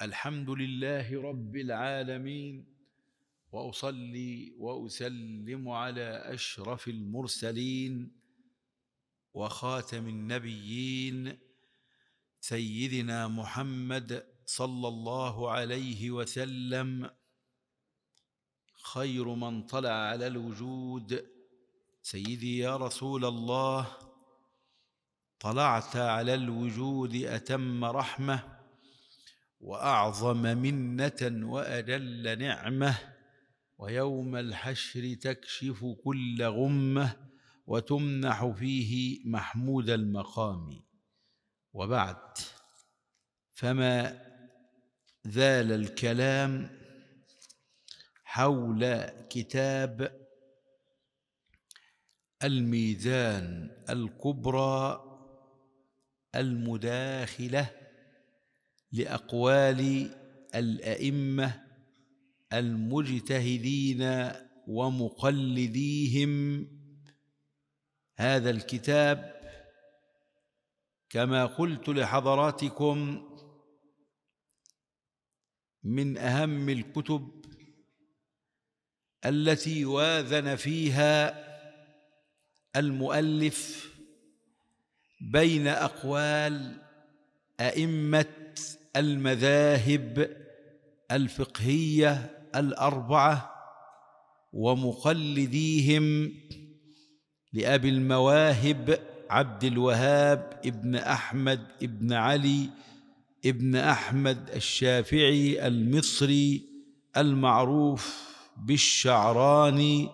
الحمد لله رب العالمين واصلي واسلم على اشرف المرسلين وخاتم النبيين سيدنا محمد صلى الله عليه وسلم خير من طلع على الوجود سيدي يا رسول الله طلعت على الوجود اتم رحمه واعظم منه واجل نعمه ويوم الحشر تكشف كل غمه وتمنح فيه محمود المقام وبعد فما ذال الكلام حول كتاب الميزان الكبرى المداخله لاقوال الائمه المجتهدين ومقلديهم هذا الكتاب كما قلت لحضراتكم من اهم الكتب التي واذن فيها المؤلف بين اقوال ائمه المذاهب الفقهيه الاربعه ومقلديهم لابي المواهب عبد الوهاب ابن احمد ابن علي ابن احمد الشافعي المصري المعروف بالشعراني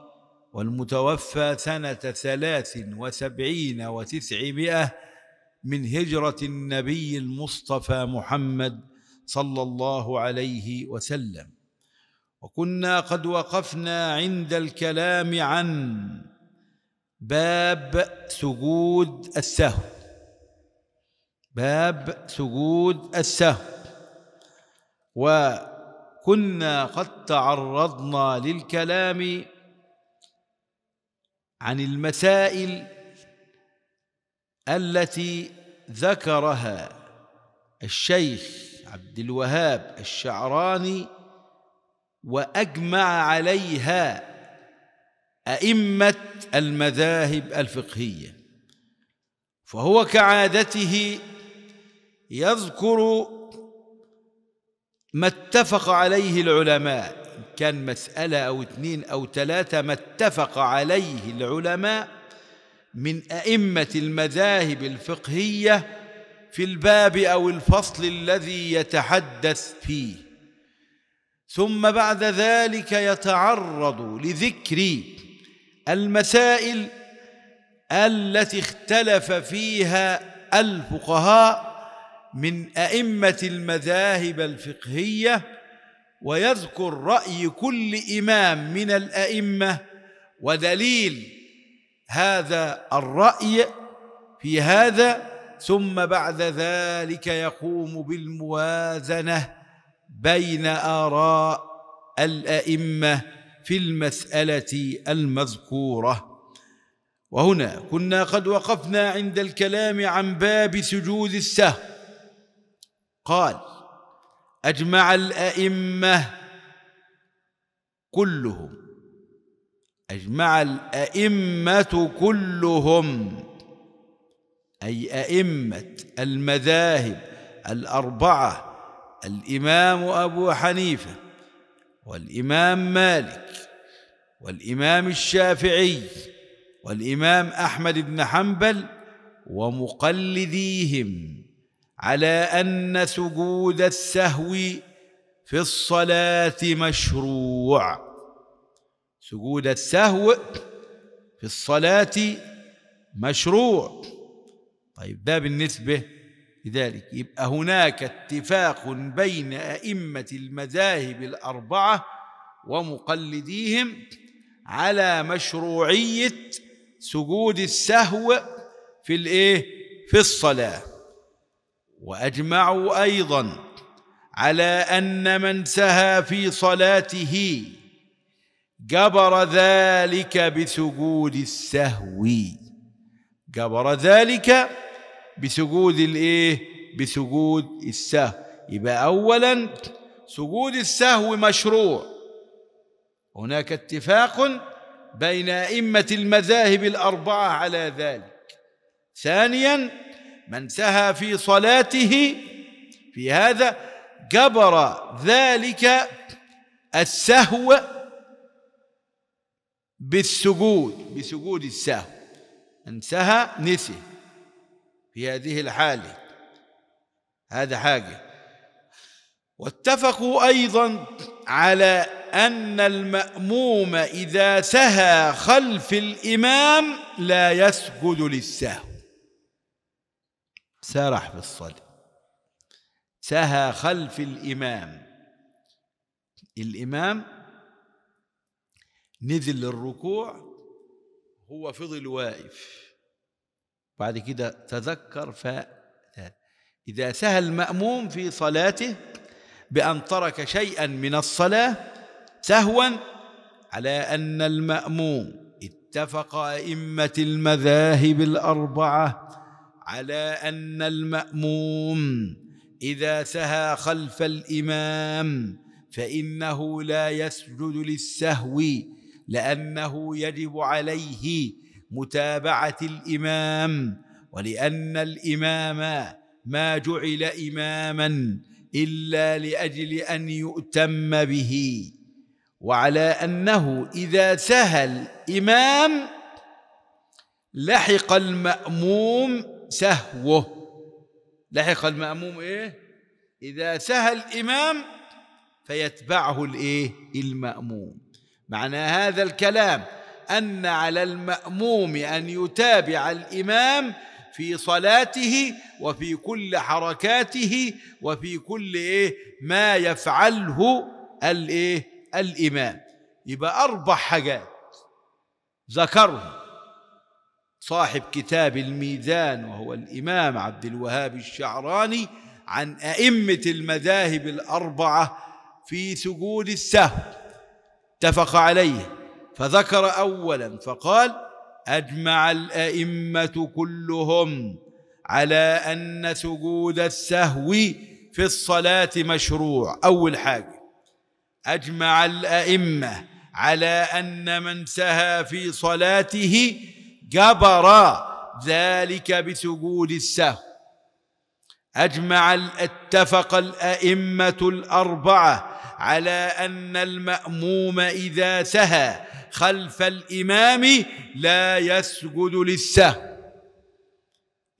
والمتوفى سنه ثلاث وسبعين وتسعمائه من هجرة النبي المصطفى محمد صلى الله عليه وسلم وكنا قد وقفنا عند الكلام عن باب سجود السهو باب سجود السهو وكنا قد تعرضنا للكلام عن المسائل التي ذكرها الشيخ عبد الوهاب الشعراني واجمع عليها ائمه المذاهب الفقهيه فهو كعادته يذكر ما اتفق عليه العلماء كان مساله او اثنين او ثلاثه ما اتفق عليه العلماء من ائمه المذاهب الفقهيه في الباب او الفصل الذي يتحدث فيه ثم بعد ذلك يتعرض لذكر المسائل التي اختلف فيها الفقهاء من ائمه المذاهب الفقهيه ويذكر راي كل امام من الائمه ودليل هذا الرأي في هذا ثم بعد ذلك يقوم بالموازنة بين آراء الأئمة في المسألة المذكورة وهنا كنا قد وقفنا عند الكلام عن باب سجود السهو قال أجمع الأئمة كلهم اجمع الائمه كلهم اي ائمه المذاهب الاربعه الامام ابو حنيفه والامام مالك والامام الشافعي والامام احمد بن حنبل ومقلديهم على ان سجود السهو في الصلاه مشروع سجود السهو في الصلاة مشروع طيب ده بالنسبة لذلك يبقى هناك اتفاق بين أئمة المذاهب الأربعة ومقلديهم على مشروعية سجود السهو في الايه؟ في الصلاة وأجمعوا أيضا على أن من سهى في صلاته قبر ذلك بسجود السهو قبر ذلك بسجود الايه بسجود السهو يبقى اولا سجود السهو مشروع هناك اتفاق بين ائمه المذاهب الاربعه على ذلك ثانيا من سهى في صلاته في هذا جبر ذلك السهو بالسجود بسجود السهو انسها نسي في هذه الحالة هذا حاجة واتفقوا أيضا على أن المأموم إذا سهى خلف الإمام لا يسجد للسهو سرح في الصلاة سهى خلف الإمام الإمام نزل للركوع هو فضل واقف بعد كده تذكر ف إذا سهى المأموم في صلاته بأن ترك شيئا من الصلاة سهوا على أن المأموم اتفق أئمة المذاهب الأربعة على أن المأموم إذا سهى خلف الإمام فإنه لا يسجد للسهو لأنه يجب عليه متابعة الإمام ولأن الإمام ما جعل إماما إلا لأجل أن يؤتم به وعلى أنه إذا سهل إمام لحق المأموم سهوه لحق المأموم إيه إذا سهل إمام فيتبعه الإيه المأموم معنى هذا الكلام ان على الماموم ان يتابع الامام في صلاته وفي كل حركاته وفي كل ايه ما يفعله الايه الامام يبقى اربع حاجات ذكرهم صاحب كتاب الميزان وهو الامام عبد الوهاب الشعراني عن ائمه المذاهب الاربعه في سجود السهو اتفق عليه فذكر اولا فقال اجمع الائمه كلهم على ان سجود السهو في الصلاه مشروع اول حاجه اجمع الائمه على ان من سهى في صلاته جبر ذلك بسجود السهو اجمع اتفق الائمه الاربعه على ان الماموم اذا سهى خلف الامام لا يسجد للسهو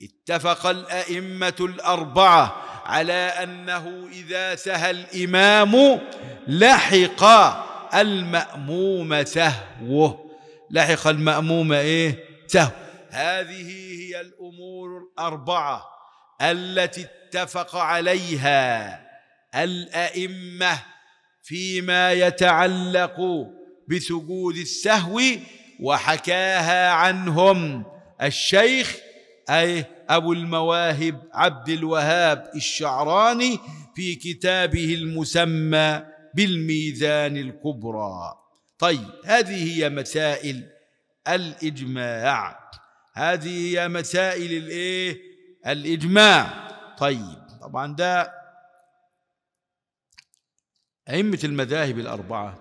اتفق الائمه الاربعه على انه اذا سهى الامام لحق الماموم سهوه لحق الماموم ايه سهو هذه هي الامور الاربعه التي اتفق عليها الائمه فيما يتعلق بسجود السهو وحكاها عنهم الشيخ أي أبو المواهب عبد الوهاب الشعراني في كتابه المسمى بالميزان الكبرى طيب هذه هي مسائل الإجماع هذه هي مسائل الإيه الإجماع طيب طبعا ده أئمة المذاهب الأربعة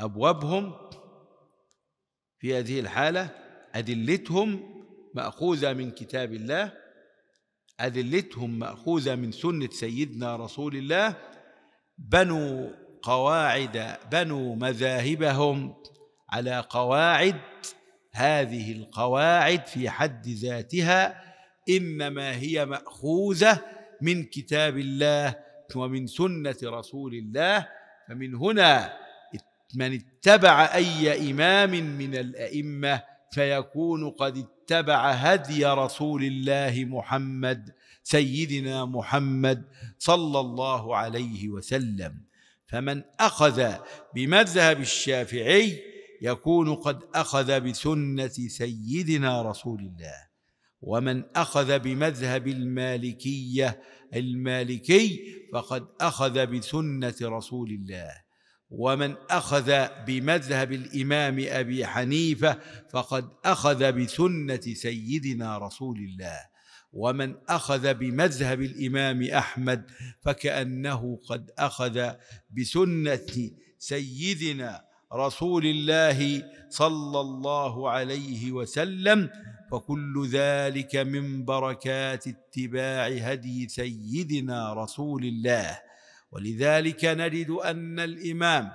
أبوابهم في هذه الحالة أدلتهم مأخوذة من كتاب الله أدلتهم مأخوذة من سنة سيدنا رسول الله بنوا قواعد بنوا مذاهبهم على قواعد هذه القواعد في حد ذاتها إنما هي مأخوذة من كتاب الله ومن سنة رسول الله فمن هنا من اتبع أي إمام من الأئمة فيكون قد اتبع هدي رسول الله محمد سيدنا محمد صلى الله عليه وسلم فمن أخذ بمذهب الشافعي يكون قد أخذ بسنة سيدنا رسول الله ومن أخذ بمذهب المالكية المالكي فقد أخذ بسنة رسول الله ومن أخذ بمذهب الإمام أبي حنيفة فقد أخذ بسنة سيدنا رسول الله ومن أخذ بمذهب الإمام أحمد فكأنه قد أخذ بسنة سيدنا رسول الله صلى الله عليه وسلم فكل ذلك من بركات اتباع هدي سيدنا رسول الله ولذلك نجد ان الامام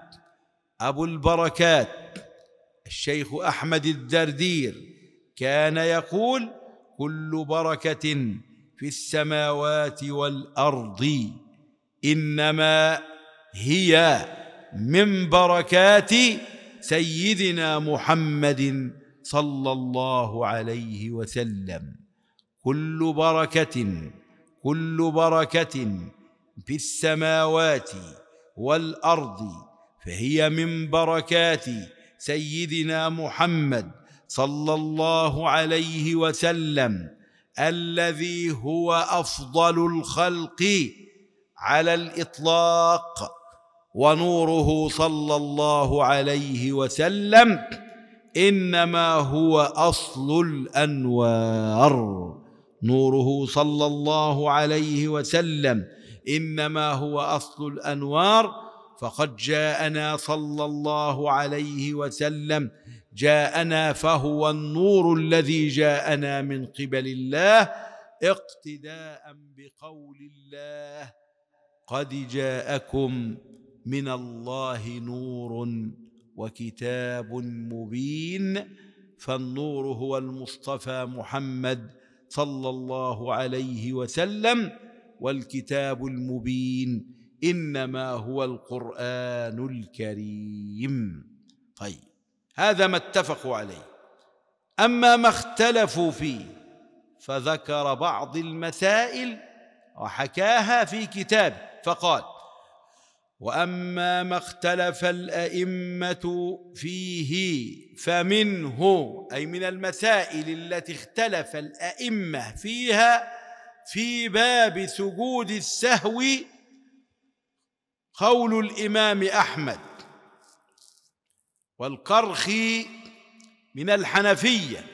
ابو البركات الشيخ احمد الدردير كان يقول كل بركه في السماوات والارض انما هي من بركات سيدنا محمد صلى الله عليه وسلم كل بركه كل بركه في السماوات والارض فهي من بركات سيدنا محمد صلى الله عليه وسلم الذي هو افضل الخلق على الاطلاق ونوره صلى الله عليه وسلم انما هو اصل الانوار نوره صلى الله عليه وسلم انما هو اصل الانوار فقد جاءنا صلى الله عليه وسلم جاءنا فهو النور الذي جاءنا من قبل الله اقتداء بقول الله قد جاءكم من الله نور وكتاب مبين فالنور هو المصطفى محمد صلى الله عليه وسلم والكتاب المبين انما هو القران الكريم طيب هذا ما اتفقوا عليه اما ما اختلفوا فيه فذكر بعض المسائل وحكاها في كتابه فقال واما ما اختلف الائمه فيه فمنه اي من المسائل التي اختلف الائمه فيها في باب سجود السهو قول الامام احمد والقرخي من الحنفيه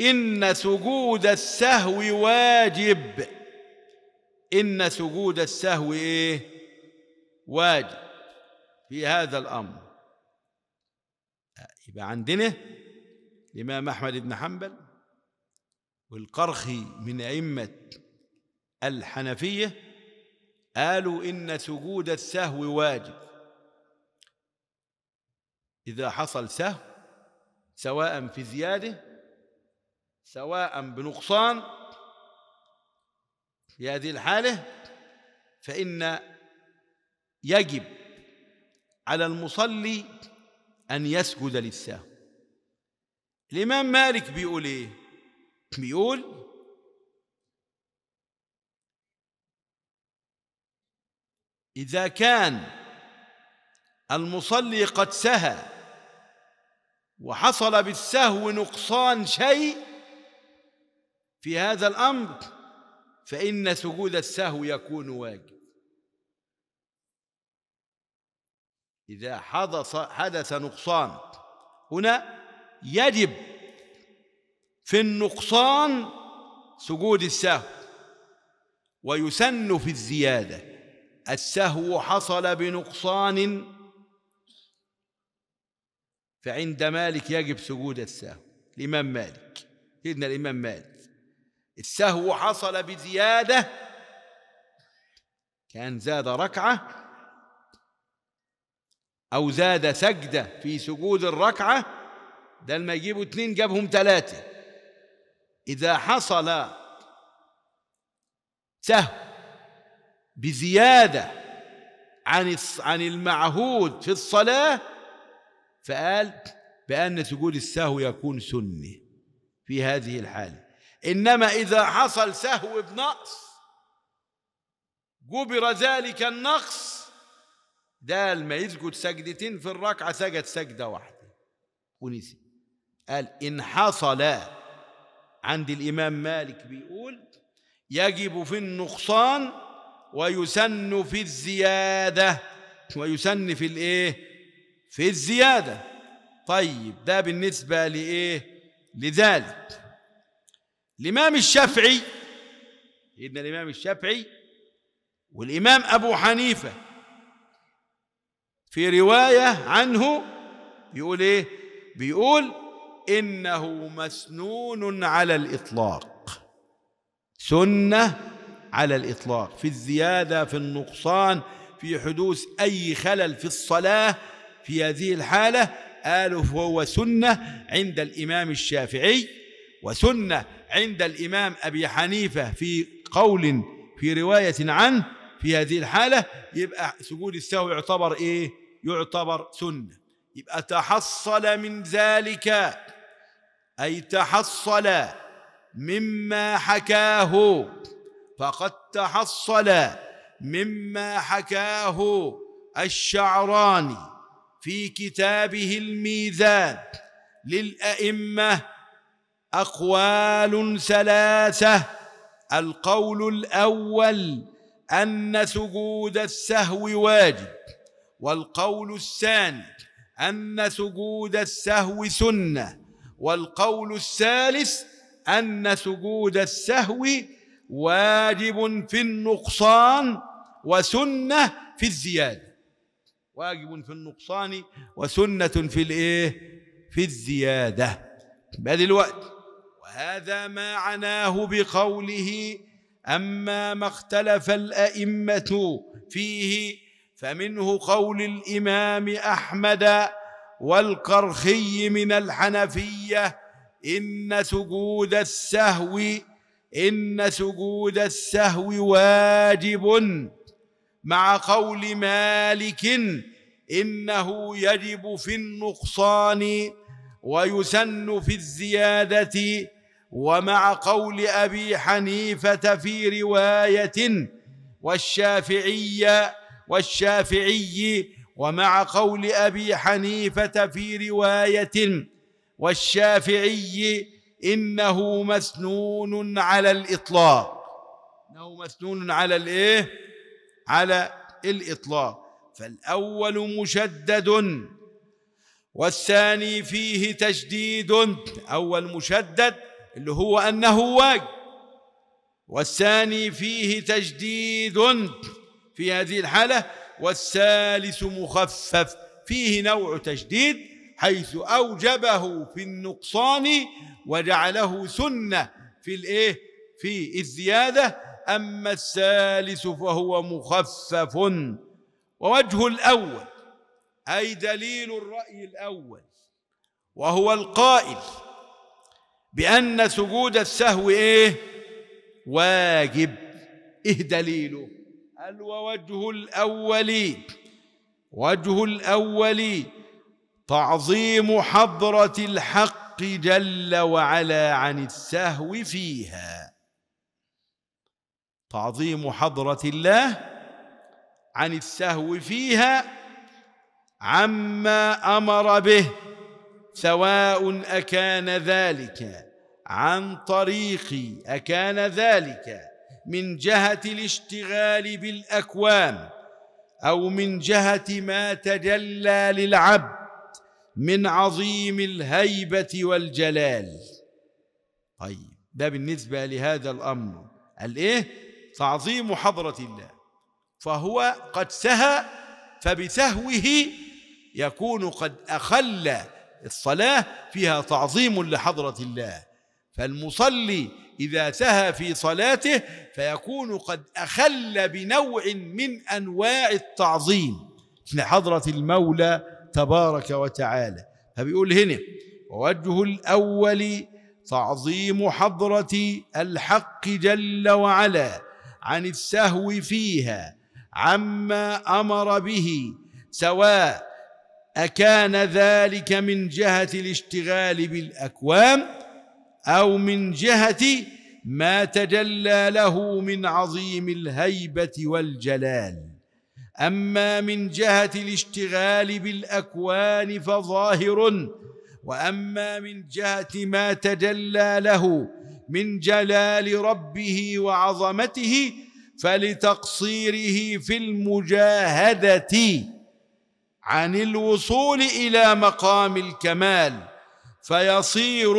ان سجود السهو واجب ان سجود السهو ايه واجب في هذا الامر يبقى عندنا الامام احمد بن حنبل والقرخي من ائمه الحنفيه قالوا ان سجود السهو واجب اذا حصل سهو سواء في زياده سواء بنقصان في هذه الحالة فإن يجب على المصلي أن يسجد للسهو الإمام مالك بيقول إيه؟ بيقول إذا كان المصلي قد سهى وحصل بالسهو نقصان شيء في هذا الأمر فإن سجود السهو يكون واجب إذا حدث حدث نقصان هنا يجب في النقصان سجود السهو ويسن في الزيادة السهو حصل بنقصان فعند مالك يجب سجود السهو الإمام مالك سيدنا الإمام مالك السهو حصل بزيادة كان زاد ركعة أو زاد سجدة في سجود الركعة بدل ما يجيبوا اثنين جابهم ثلاثة إذا حصل سهو بزيادة عن عن المعهود في الصلاة فقال بأن سجود السهو يكون سني في هذه الحالة انما اذا حصل سهو بنقص جبر ذلك النقص ده لما يسجد سجدتين في الركعه سجد سجده واحده ونسي قال ان حصل عند الامام مالك بيقول يجب في النقصان ويسن في الزياده ويسن في الايه في الزياده طيب ده بالنسبه لايه لذلك الإمام الشافعي سيدنا الإمام الشافعي والإمام أبو حنيفة في رواية عنه بيقول إيه بيقول إنه مسنون على الإطلاق سنة على الإطلاق في الزيادة في النقصان في حدوث أي خلل في الصلاة في هذه الحالة قالوا فهو سنة عند الإمام الشافعي وسنة عند الإمام أبي حنيفة في قول في رواية عنه في هذه الحالة يبقى سجود السهو يعتبر إيه يعتبر سنة يبقى تحصل من ذلك أي تحصل مما حكاه فقد تحصل مما حكاه الشعراني في كتابه الميزان للأئمة اقوال ثلاثه القول الاول ان سجود السهو واجب والقول الثاني ان سجود السهو سنه والقول الثالث ان سجود السهو واجب في النقصان وسنه في الزياده واجب في النقصان وسنه في الايه في الزياده بقى الوقت وهذا ما عناه بقوله اما ما اختلف الائمه فيه فمنه قول الامام احمد والقرخي من الحنفيه ان سجود السهو ان سجود السهو واجب مع قول مالك انه يجب في النقصان ويسن في الزياده ومع قول ابي حنيفه في روايه والشافعي والشافعي ومع قول ابي حنيفه في روايه والشافعي انه مسنون على الاطلاق انه مسنون على الايه على الاطلاق فالاول مشدد والثاني فيه تشديد اول مشدد اللي هو انه واجب والثاني فيه تجديد في هذه الحاله والثالث مخفف فيه نوع تجديد حيث اوجبه في النقصان وجعله سنه في الايه في الزياده اما الثالث فهو مخفف ووجه الاول اي دليل الراي الاول وهو القائل بأن سجود السهو إيه واجب إيه دليله قال ووجه الأول وجه الأول تعظيم حضرة الحق جل وعلا عن السهو فيها تعظيم حضرة الله عن السهو فيها عما أمر به سواء أكان ذلك عن طريقي اكان ذلك من جهه الاشتغال بالاكوان او من جهه ما تجلى للعبد من عظيم الهيبه والجلال طيب ده بالنسبه لهذا الامر الايه تعظيم حضره الله فهو قد سهى فبسهوه يكون قد اخل الصلاه فيها تعظيم لحضره الله فالمصلي إذا سهى في صلاته فيكون قد أخل بنوع من أنواع التعظيم لحضرة المولى تبارك وتعالى فبيقول هنا ووجه الأول تعظيم حضرة الحق جل وعلا عن السهو فيها عما أمر به سواء أكان ذلك من جهة الاشتغال بالأكوام او من جهه ما تجلى له من عظيم الهيبه والجلال اما من جهه الاشتغال بالاكوان فظاهر واما من جهه ما تجلى له من جلال ربه وعظمته فلتقصيره في المجاهده عن الوصول الى مقام الكمال فيصير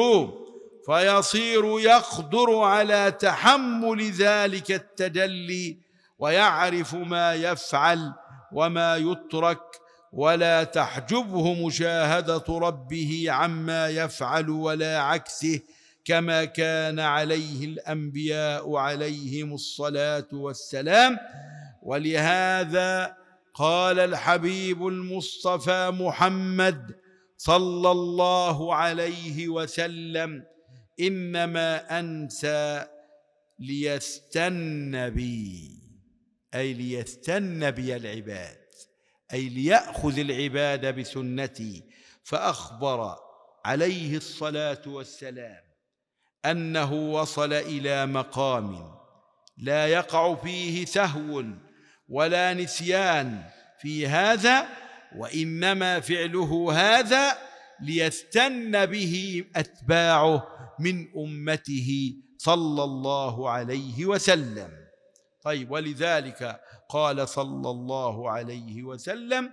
فيصير يقدر على تحمل ذلك التجلي ويعرف ما يفعل وما يترك ولا تحجبه مشاهده ربه عما يفعل ولا عكسه كما كان عليه الانبياء عليهم الصلاه والسلام ولهذا قال الحبيب المصطفى محمد صلى الله عليه وسلم انما انت ليستن بي اي ليستن بي العباد اي لياخذ العباد بسنتي فاخبر عليه الصلاه والسلام انه وصل الى مقام لا يقع فيه سهو ولا نسيان في هذا وانما فعله هذا ليستن به اتباعه من امته صلى الله عليه وسلم طيب ولذلك قال صلى الله عليه وسلم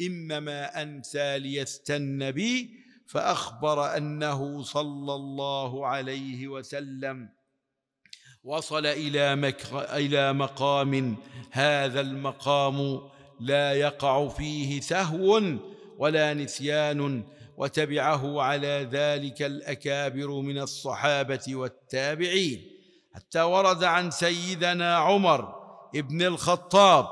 انما أنسى ليستن بي فأخبر أنه صلى الله عليه وسلم وصل إلى, مك... إلى مقام هذا المقام لا يقع فيه سهو ولا نسيان وتبعه على ذلك الأكابر من الصحابة والتابعين حتى ورد عن سيدنا عمر ابن الخطاب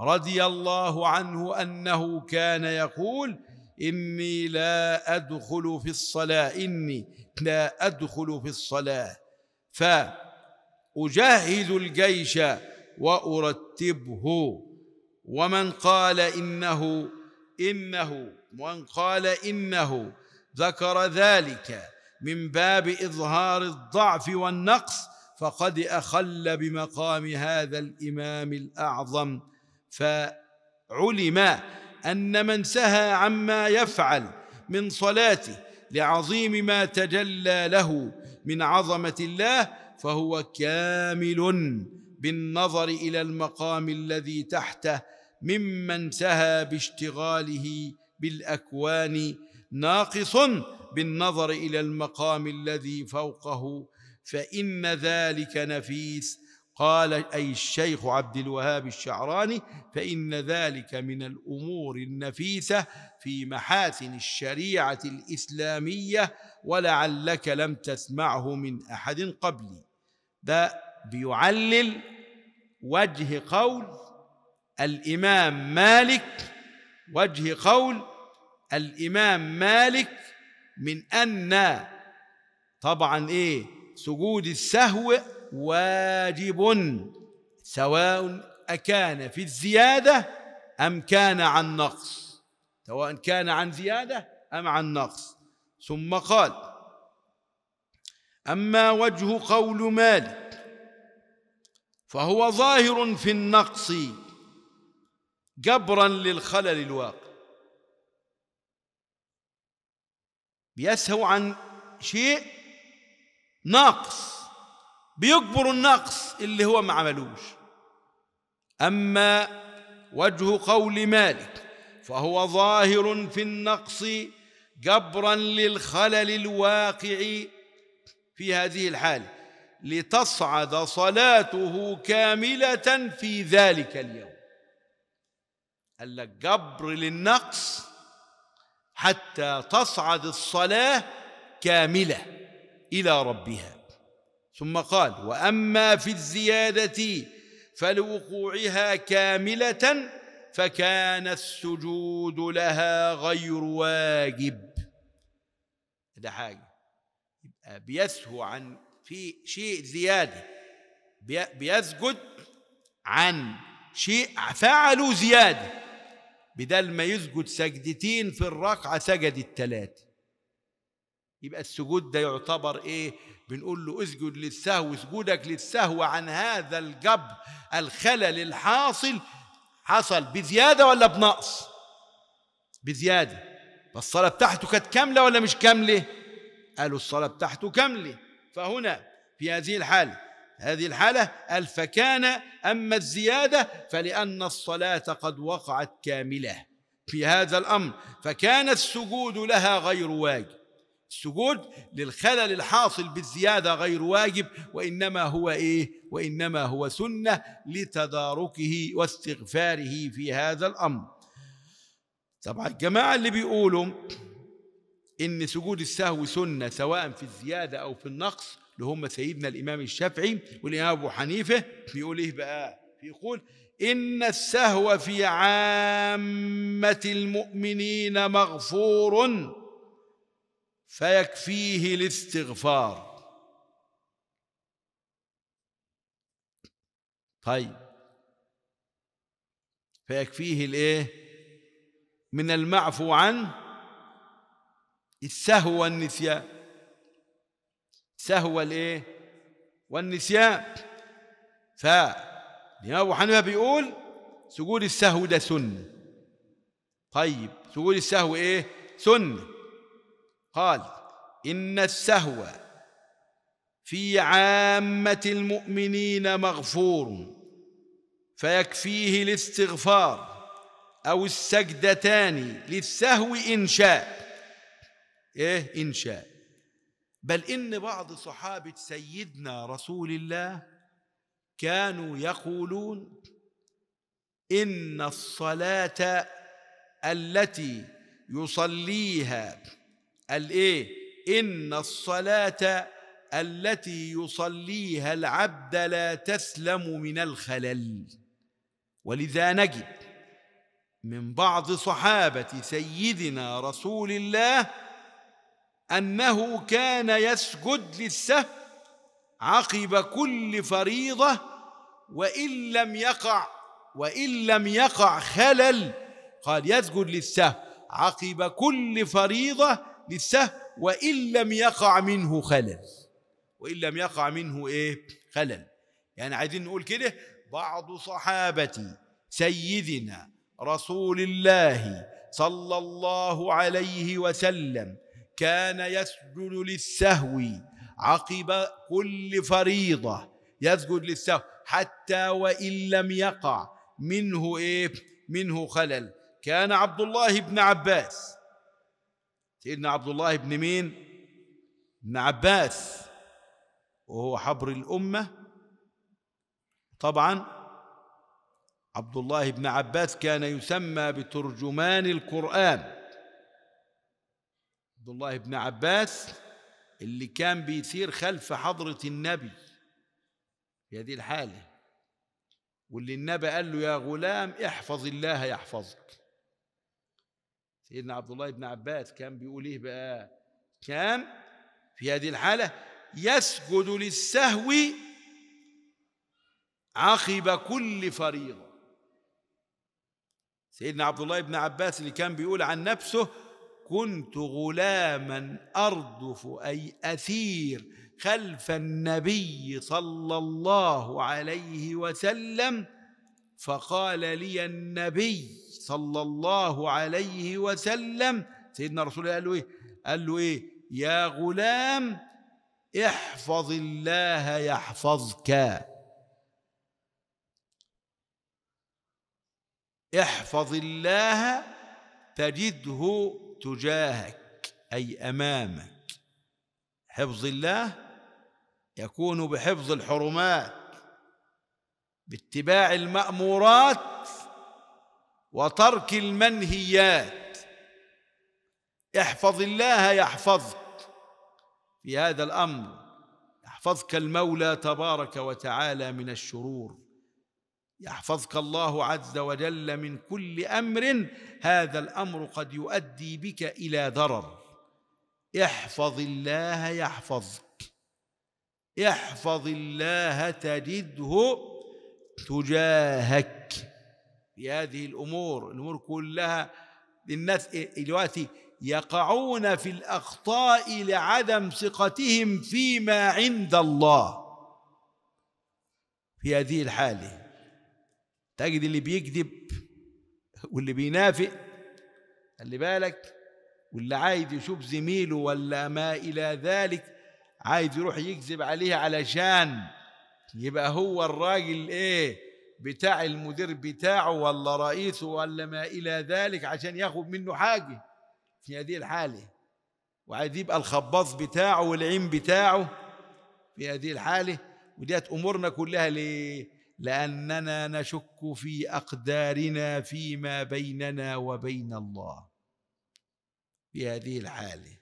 رضي الله عنه أنه كان يقول إني لا أدخل في الصلاة إني لا أدخل في الصلاة فأجهز الجيش وأرتبه ومن قال إنه إنه وان قال انه ذكر ذلك من باب اظهار الضعف والنقص فقد اخل بمقام هذا الامام الاعظم فعلم ان من سهى عما يفعل من صلاته لعظيم ما تجلى له من عظمه الله فهو كامل بالنظر الى المقام الذي تحته ممن سهى باشتغاله بالاكوان ناقص بالنظر الى المقام الذي فوقه فان ذلك نفيس قال اي الشيخ عبد الوهاب الشعراني فان ذلك من الامور النفيسه في محاسن الشريعه الاسلاميه ولعلك لم تسمعه من احد قبلي ده بيعلل وجه قول الامام مالك وجه قول الامام مالك من ان طبعا ايه سجود السهو واجب سواء أكان في الزيادة أم كان عن نقص سواء كان عن زيادة أم عن نقص ثم قال أما وجه قول مالك فهو ظاهر في النقص جبرا للخلل الواقع بيسهو عن شيء ناقص بيجبر النقص اللي هو ما عملوش أما وجه قول مالك فهو ظاهر في النقص جبرا للخلل الواقع في هذه الحاله لتصعد صلاته كامله في ذلك اليوم قال لك جبر للنقص حتى تصعد الصلاه كامله الى ربها ثم قال واما في الزياده فلوقوعها كامله فكان السجود لها غير واجب ده حاجه بيسهو عن في شيء زياده بيسجد عن شيء فعلوا زياده بدل ما يسجد سجدتين في الركعة سجد الثلاث يبقى السجود ده يعتبر ايه بنقول له اسجد للسهو سجودك للسهو عن هذا الجبر الخلل الحاصل حصل بزيادة ولا بنقص بزيادة فالصلاة بتاعته كانت كاملة ولا مش كاملة قالوا الصلاة بتاعته كاملة فهنا في هذه الحالة هذه الحالة قال فكان أما الزيادة فلأن الصلاة قد وقعت كاملة في هذا الأمر فكان السجود لها غير واجب السجود للخلل الحاصل بالزيادة غير واجب وإنما هو إيه وإنما هو سنة لتداركه واستغفاره في هذا الأمر طبعا الجماعة اللي بيقولوا إن سجود السهو سنة سواء في الزيادة أو في النقص اللي هم سيدنا الإمام الشافعي والإمام أبو حنيفة بيقول إيه بقى بيقول إن السهو في عامة المؤمنين مغفور فيكفيه الاستغفار طيب فيكفيه الايه من المعفو عن السهو والنسيان سهو الايه والنسيان الامام أبو حنيفة بيقول سجود السهو ده سنة طيب سجود السهو إيه سنة قال إن السهو في عامة المؤمنين مغفور فيكفيه الاستغفار أو السجدتان للسهو إن شاء إيه إن شاء بل ان بعض صحابه سيدنا رسول الله كانوا يقولون ان الصلاه التي يصليها الايه ان الصلاه التي يصليها العبد لا تسلم من الخلل ولذا نجد من بعض صحابه سيدنا رسول الله انه كان يسجد للسهو عقب كل فريضه وان لم يقع وان لم يقع خلل قال يسجد للسهو عقب كل فريضه للسهو وان لم يقع منه خلل وان لم يقع منه ايه خلل يعني عايزين نقول كده بعض صحابه سيدنا رسول الله صلى الله عليه وسلم كان يسجد للسهو عقب كل فريضة يسجد للسهو حتى وإن لم يقع منه إيه؟ منه خلل كان عبد الله بن عباس سيدنا عبد الله بن مين؟ بن عباس وهو حبر الأمة طبعا عبد الله بن عباس كان يسمى بترجمان القرآن عبد الله بن عباس اللي كان بيثير خلف حضرة النبي في هذه الحالة واللي النبي قال له يا غلام احفظ الله يحفظك سيدنا عبد الله بن عباس كان بيقول ايه بقى كان في هذه الحالة يسجد للسهو عقب كل فريضة سيدنا عبد الله بن عباس اللي كان بيقول عن نفسه كنت غلاما اردف اي اثير خلف النبي صلى الله عليه وسلم فقال لي النبي صلى الله عليه وسلم سيدنا رسول الله قال له ايه قال له ايه يا غلام احفظ الله يحفظك احفظ الله تجده تجاهك اي امامك حفظ الله يكون بحفظ الحرمات باتباع المامورات وترك المنهيات احفظ الله يحفظك في هذا الامر يحفظك المولى تبارك وتعالى من الشرور يحفظك الله عز وجل من كل امر هذا الامر قد يؤدي بك الى ضرر احفظ الله يحفظك احفظ الله تجده تجاهك في هذه الامور الامور كلها الناس دلوقتي يقعون في الاخطاء لعدم ثقتهم فيما عند الله في هذه الحاله تجد اللي بيكذب واللي بينافق خلي بالك واللي عايز يشوف زميله ولا ما إلى ذلك عايز يروح يكذب عليه علشان يبقى هو الراجل ايه بتاع المدير بتاعه ولا رئيسه ولا ما الى ذلك عشان ياخد منه حاجه في هذه الحاله وعايز يبقى الخباص بتاعه والعين بتاعه في هذه الحاله وديت امورنا كلها ليه لاننا نشك في اقدارنا فيما بيننا وبين الله في هذه الحاله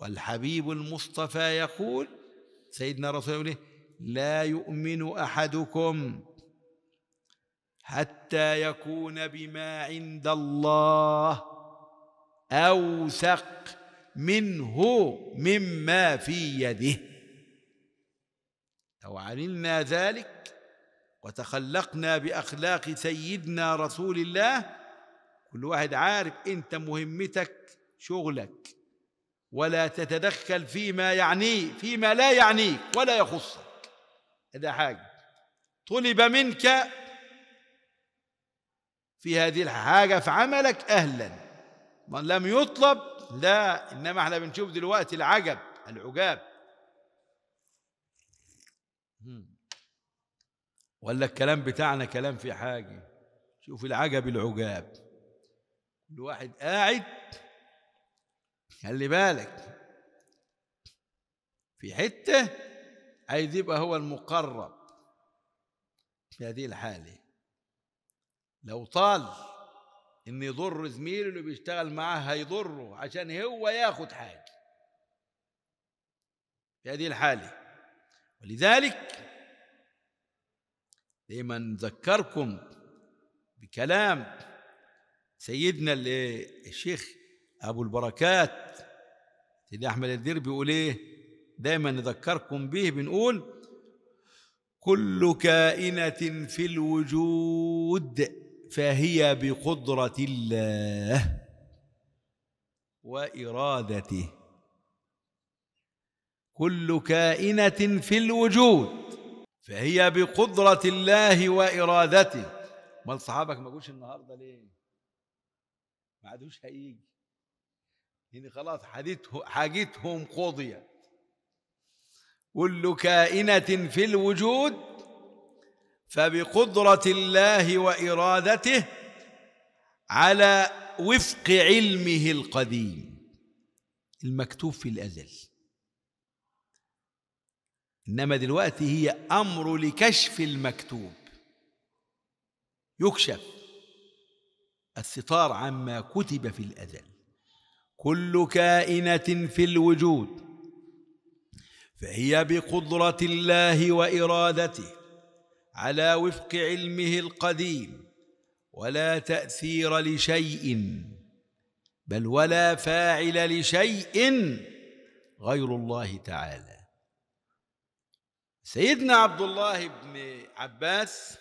والحبيب المصطفى يقول سيدنا رسول الله لا يؤمن احدكم حتى يكون بما عند الله اوثق منه مما في يده لو علمنا ذلك وتخلقنا باخلاق سيدنا رسول الله كل واحد عارف انت مهمتك شغلك ولا تتدخل فيما يعنيه فيما لا يعنيك ولا يخصك هذا حاجه طلب منك في هذه الحاجه في عملك اهلا من لم يطلب لا انما احنا بنشوف دلوقتي العجب العجاب ولا الكلام بتاعنا كلام في حاجة شوف العجب العجاب الواحد قاعد خلي بالك في حتة عايز يبقى هو المقرب في هذه الحالة لو طال إن يضر زميله اللي بيشتغل معاه هيضره عشان هو ياخد حاجة في هذه الحالة ولذلك دايما نذكركم بكلام سيدنا الشيخ أبو البركات سيدنا أحمد الدير بيقول إيه دايما نذكركم به بنقول كل كائنة في الوجود فهي بقدرة الله وإرادته كل كائنة في الوجود فهي بقدرة الله وإرادته امال صحابك ما جوش النهارده ليه؟ ما عادوش هيجي يعني خلاص حاجتهم قضيت كل كائنة في الوجود فبقدرة الله وإرادته على وفق علمه القديم المكتوب في الأزل إنما دلوقتي هي أمر لكشف المكتوب يكشف الستار عما كتب في الأزل كل كائنة في الوجود فهي بقدرة الله وإرادته على وفق علمه القديم ولا تأثير لشيء بل ولا فاعل لشيء غير الله تعالى سيدنا عبد الله بن عباس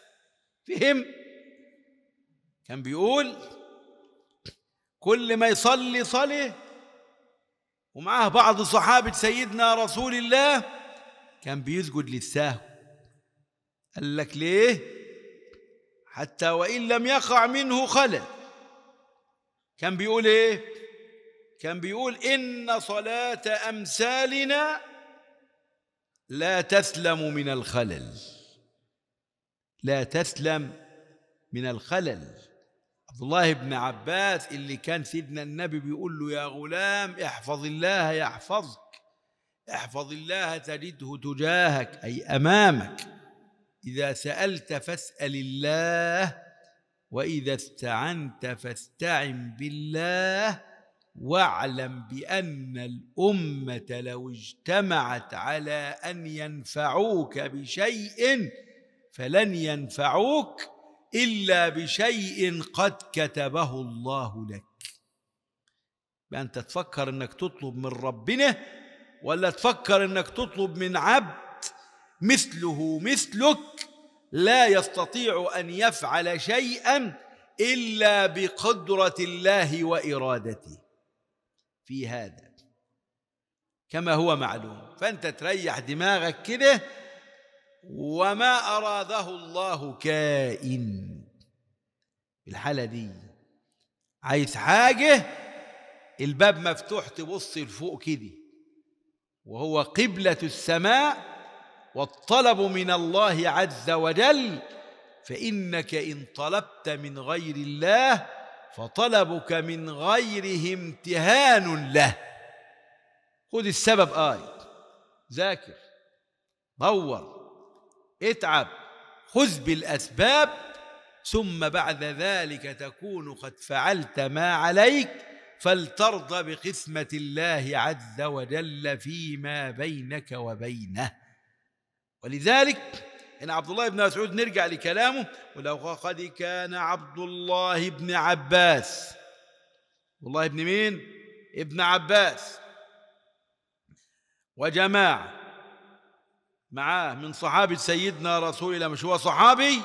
فهم كان بيقول كل ما يصلي صلي ومعاه بعض صحابة سيدنا رسول الله كان بيسجد للسهو قال لك ليه حتى وإن لم يقع منه خلل كان بيقول ايه كان بيقول إن صلاة أمثالنا لا تسلم من الخلل لا تسلم من الخلل عبد الله بن عباس اللي كان سيدنا النبي بيقول له يا غلام احفظ الله يحفظك احفظ الله تجده تجاهك اي امامك اذا سالت فاسال الله واذا استعنت فاستعن بالله واعلم بان الامه لو اجتمعت على ان ينفعوك بشيء فلن ينفعوك الا بشيء قد كتبه الله لك بان يعني تفكر انك تطلب من ربنا ولا تفكر انك تطلب من عبد مثله مثلك لا يستطيع ان يفعل شيئا الا بقدره الله وارادته في هذا كما هو معلوم فانت تريح دماغك كده وما اراده الله كائن الحاله دي عايز حاجه الباب مفتوح تبص لفوق كده وهو قبله السماء والطلب من الله عز وجل فانك ان طلبت من غير الله فطلبك من غيره امتهان له خذ السبب آية ذاكر دور اتعب خذ بالأسباب ثم بعد ذلك تكون قد فعلت ما عليك فلترضى بقسمة الله عز وجل فيما بينك وبينه ولذلك هنا عبد الله بن مسعود نرجع لكلامه ولو قد كان عبد الله بن عباس والله ابن مين ابن عباس وجماعة معاه من صحابة سيدنا رسول الله مش هو صحابي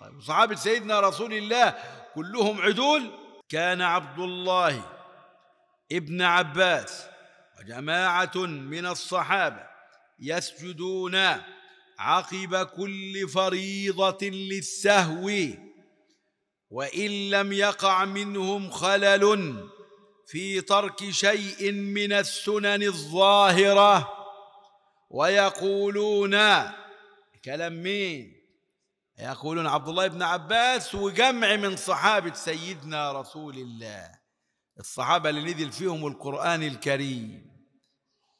طيب صحابة سيدنا رسول الله كلهم عدول كان عبد الله ابن عباس وجماعة من الصحابة يسجدون عقب كل فريضه للسهو وان لم يقع منهم خلل في ترك شيء من السنن الظاهره ويقولون كلام مين يقولون عبد الله بن عباس وجمع من صحابه سيدنا رسول الله الصحابه اللي نزل فيهم القران الكريم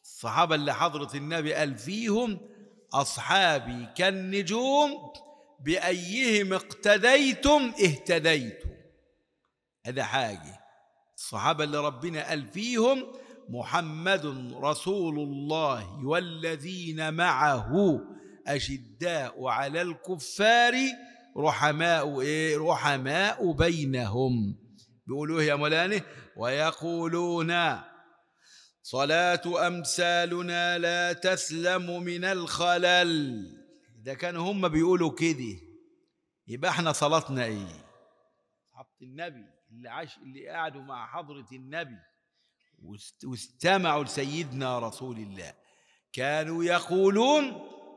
الصحابه اللي حضرت النبي قال فيهم أصحابي كالنجوم بأيهم اقتديتم اهتديتم هذا حاجة الصحابة اللي ربنا قال فيهم محمد رسول الله والذين معه أشداء على الكفار رحماء إيه رحماء بينهم بيقولوا إيه يا مولانا ويقولون صلاه امثالنا لا تسلم من الخلل ده كان هم بيقولوا كده يبقى احنا صلاتنا ايه صحابه النبي اللي عاش اللي قعدوا مع حضره النبي واستمعوا لسيدنا رسول الله كانوا يقولون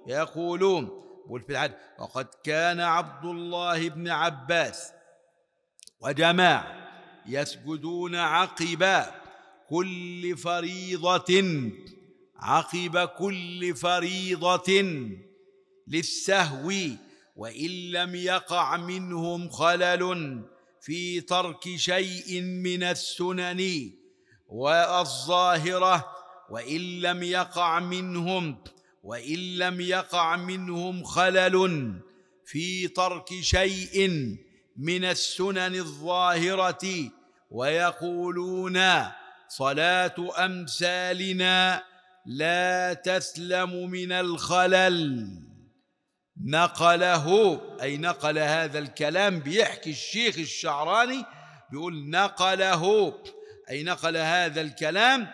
يقولون بقول في الحديث وقد كان عبد الله بن عباس وجماعه يسجدون عقبا كل فريضه عقب كل فريضه للسهو وان لم يقع منهم خلل في ترك شيء من السنن والظاهره وان لم يقع منهم وان لم يقع منهم خلل في ترك شيء من السنن الظاهره ويقولون صلاه امثالنا لا تسلم من الخلل نقله اي نقل هذا الكلام بيحكي الشيخ الشعراني بيقول نقله اي نقل هذا الكلام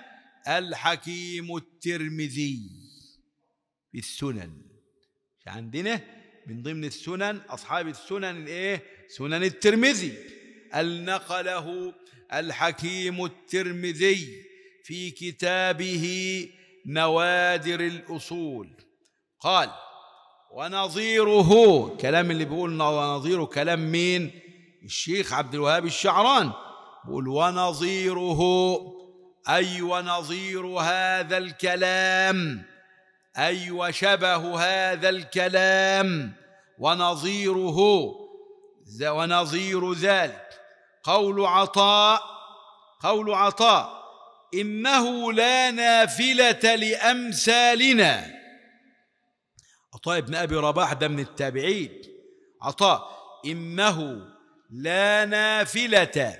الحكيم الترمذي في السنن عندنا من ضمن السنن اصحاب السنن الايه سنن الترمذي نقله الحكيم الترمذي في كتابه نوادر الاصول قال ونظيره كلام اللي بيقول ونظيره كلام مين الشيخ عبد الوهاب الشعران بيقول ونظيره اي ونظير هذا الكلام اي وشبه هذا الكلام ونظيره ونظير ذلك قول عطاء قول عطاء انه لا نافله لامثالنا عطاء بن ابي رباح ده من التابعين عطاء انه لا نافله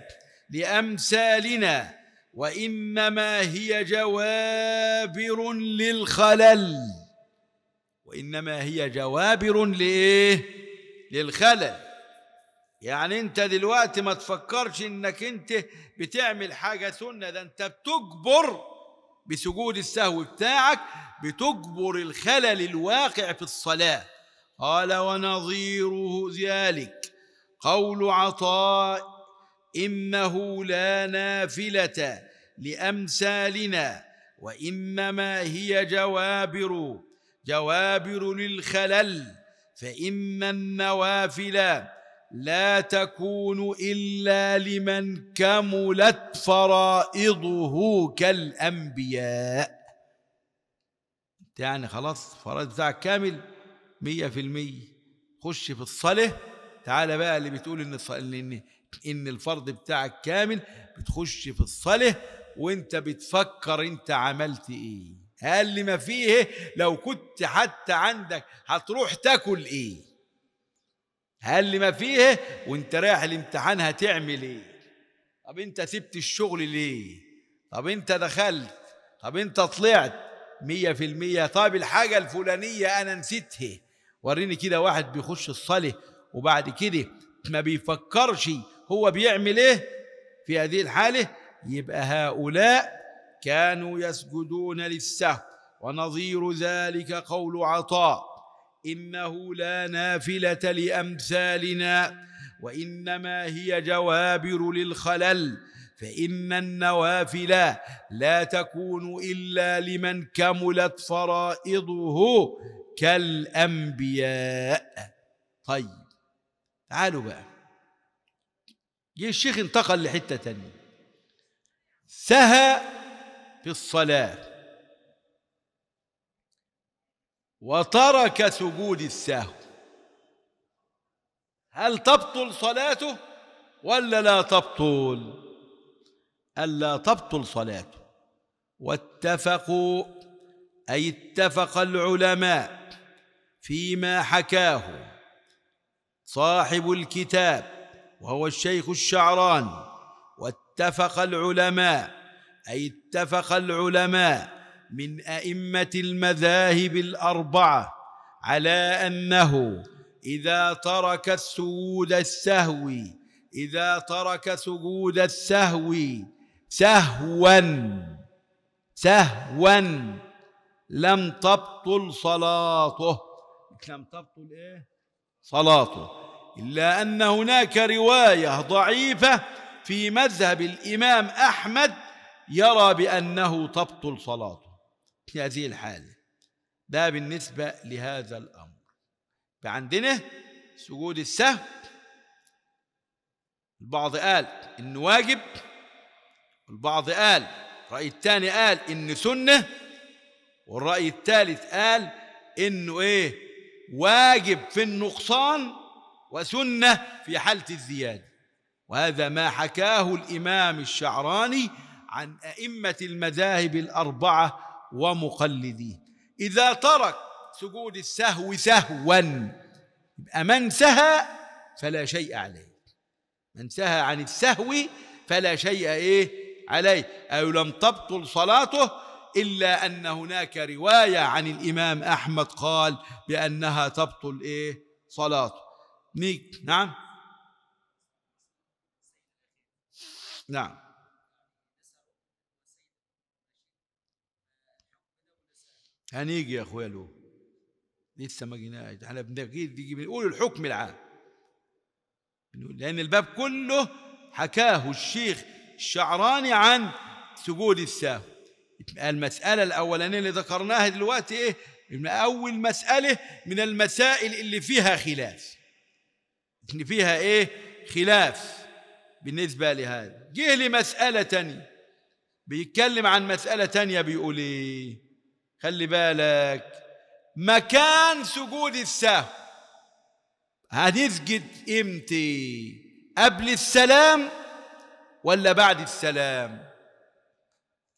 لامثالنا وانما هي جوابر للخلل وانما هي جوابر لايه للخلل يعني انت دلوقتي ما تفكرش انك انت بتعمل حاجه سنه ده انت بتجبر بسجود السهو بتاعك بتجبر الخلل الواقع في الصلاه قال ونظيره ذلك قول عطاء إمه لا نافلة لأمثالنا وإنما هي جوابر جوابر للخلل فإما النوافل لا تكون الا لمن كملت فرائضه كالانبياء يعني خلاص فرائض بتاعك كامل مية في المية خش في الصلاة تعالى بقى اللي بتقول ان ان ان الفرض بتاعك كامل بتخش في الصلاة وانت بتفكر انت عملت ايه هل ما فيه لو كنت حتى عندك هتروح تاكل ايه هل ما فيه وانت رايح الامتحان هتعمل ايه طب انت سبت الشغل ليه طب انت دخلت طب انت طلعت مية في المية طب الحاجة الفلانية انا نسيتها وريني كده واحد بيخش الصلاة وبعد كده ما بيفكرش هو بيعمل ايه في هذه الحالة يبقى هؤلاء كانوا يسجدون للسهو ونظير ذلك قول عطاء انه لا نافله لامثالنا وانما هي جوابر للخلل فان النوافل لا تكون الا لمن كملت فرائضه كالانبياء طيب تعالوا بقى جه الشيخ انتقل لحته تانيه سهى في الصلاه وترك سجود السهو هل تبطل صلاته ولا لا تبطل ألا تبطل صلاته واتفقوا أي اتفق العلماء فيما حكاه صاحب الكتاب وهو الشيخ الشعراني واتفق العلماء أي اتفق العلماء من ائمه المذاهب الاربعه على انه اذا ترك السجود السهو اذا ترك سجود السهو سهوا سهوا لم تبطل صلاته لم تبطل ايه صلاته الا ان هناك روايه ضعيفه في مذهب الامام احمد يرى بانه تبطل صلاته في هذه الحالة ده بالنسبة لهذا الأمر فعندنا سجود السهو البعض قال إنه واجب البعض قال الرأي الثاني قال إن سنة والرأي الثالث قال إنه إيه واجب في النقصان وسنة في حالة الزيادة وهذا ما حكاه الإمام الشعراني عن أئمة المذاهب الأربعة ومقلديه إذا ترك سجود السهو سهوا يبقى من سهى فلا شيء عليه من سهى عن السهو فلا شيء إيه عليه أو لم تبطل صلاته إلا أن هناك رواية عن الإمام أحمد قال بأنها تبطل إيه صلاته نعم نعم هنيجي يا اخويا لو لسه ما جيناش احنا بنجي بنقول الحكم العام لان الباب كله حكاه الشيخ الشعراني عن سجود السهو المسألة الأولانية اللي ذكرناها دلوقتي إيه؟ من أول مسألة من المسائل اللي فيها خلاف اللي فيها إيه؟ خلاف بالنسبة لهذا جه لمسألة تانية بيتكلم عن مسألة تانية بيقول إيه؟ خلي بالك مكان سجود السهو هنسجد امتى قبل السلام ولا بعد السلام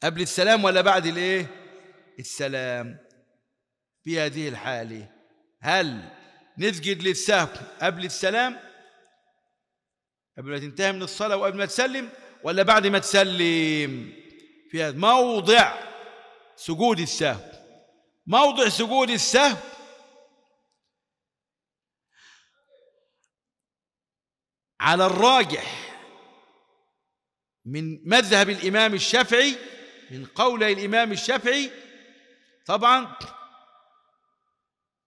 قبل السلام ولا بعد الايه السلام في هذه الحاله هل نسجد للسهو قبل السلام قبل ما تنتهي من الصلاه وقبل ما تسلم ولا بعد ما تسلم في هذا موضع سجود السهو موضع سجود السهو على الراجح من مذهب الإمام الشافعي من قول الإمام الشافعي طبعا